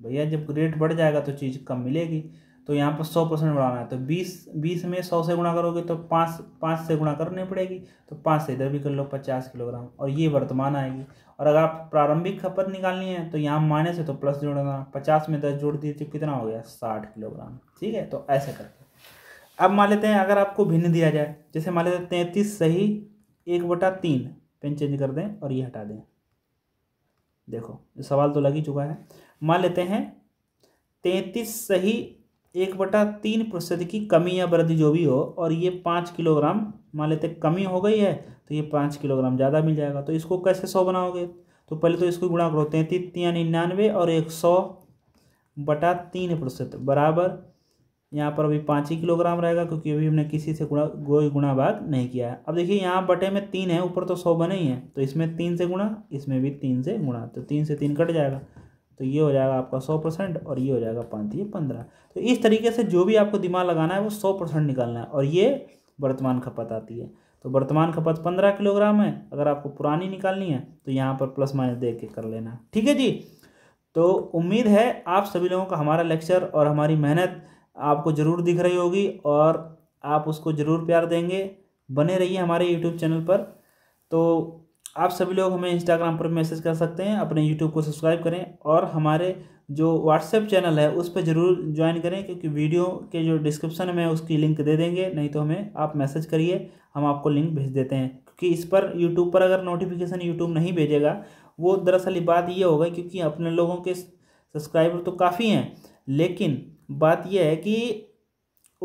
भैया जब रेट बढ़ जाएगा तो चीज़ कम मिलेगी तो यहाँ पर सौ परसेंट बढ़ाना है तो बीस बीस में सौ से गुणा करोगे तो पाँच पाँच से गुणा करनी पड़ेगी तो पाँच से इधर भी कर लो पचास किलोग्राम और ये वर्तमान आएगी और अगर आप प्रारंभिक खपत निकालनी है तो यहाँ माइनस है तो प्लस जोड़ना पचास में दस जोड़ दिए तो कितना हो गया साठ किलोग्राम ठीक है तो ऐसे करके अब मान लेते हैं अगर आपको भिन्न दिया जाए जैसे मान लेते हैं तैंतीस सही एक बटा तीन पेन चेंज कर दें और ये हटा दें देखो सवाल तो लग ही चुका है मान लेते हैं तैंतीस सही एक बटा तीन प्रतिशत की कमी या वृद्धि जो भी हो और ये पाँच किलोग्राम मान लेते कमी हो गई है तो ये पाँच किलोग्राम ज़्यादा मिल जाएगा तो इसको कैसे सौ बनाओगे तो पहले तो इसको गुणा करो तैंतीस तीन निन्यानवे और एक सौ बटा तीन प्रतिशत बराबर यहाँ पर अभी पाँच ही किलोग्राम रहेगा क्योंकि अभी हमने किसी से गुणा कोई गुणा भाग नहीं किया है अब देखिए यहाँ बटे में तीन है ऊपर तो सौ बने ही हैं तो इसमें तीन से गुणा इसमें भी तीन से गुणा तो तीन से तीन कट जाएगा तो ये हो जाएगा आपका सौ परसेंट और ये हो जाएगा पाँच ये पंद्रह तो इस तरीके से जो भी आपको दिमाग लगाना है वो सौ परसेंट निकालना है और ये वर्तमान खपत आती है तो वर्तमान खपत पंद्रह किलोग्राम है अगर आपको पुरानी निकालनी है तो यहाँ पर प्लस माइनस दे के कर लेना ठीक है जी तो उम्मीद है आप सभी लोगों का हमारा लेक्चर और हमारी मेहनत आपको ज़रूर दिख रही होगी और आप उसको ज़रूर प्यार देंगे बने रहिए हमारे यूट्यूब चैनल पर तो आप सभी लोग हमें इंस्टाग्राम पर मैसेज कर सकते हैं अपने यूट्यूब को सब्सक्राइब करें और हमारे जो व्हाट्सएप चैनल है उस पर ज़रूर ज्वाइन करें क्योंकि वीडियो के जो डिस्क्रिप्शन में उसकी लिंक दे देंगे नहीं तो हमें आप मैसेज करिए हम आपको लिंक भेज देते हैं क्योंकि इस पर यूट्यूब पर अगर नोटिफिकेशन यूट्यूब नहीं भेजेगा वो दरअसल बात ये होगा क्योंकि अपने लोगों के सब्सक्राइबर तो काफ़ी हैं लेकिन बात यह है कि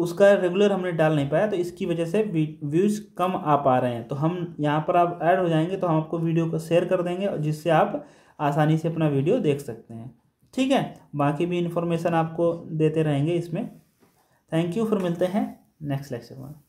उसका रेगुलर हमने डाल नहीं पाया तो इसकी वजह से व्यूज़ कम आ पा रहे हैं तो हम यहाँ पर आप ऐड हो जाएंगे तो हम आपको वीडियो को शेयर कर देंगे और जिससे आप आसानी से अपना वीडियो देख सकते हैं ठीक है बाकी भी इन्फॉर्मेशन आपको देते रहेंगे इसमें थैंक यू फिर मिलते हैं नेक्स्ट लेक्चर में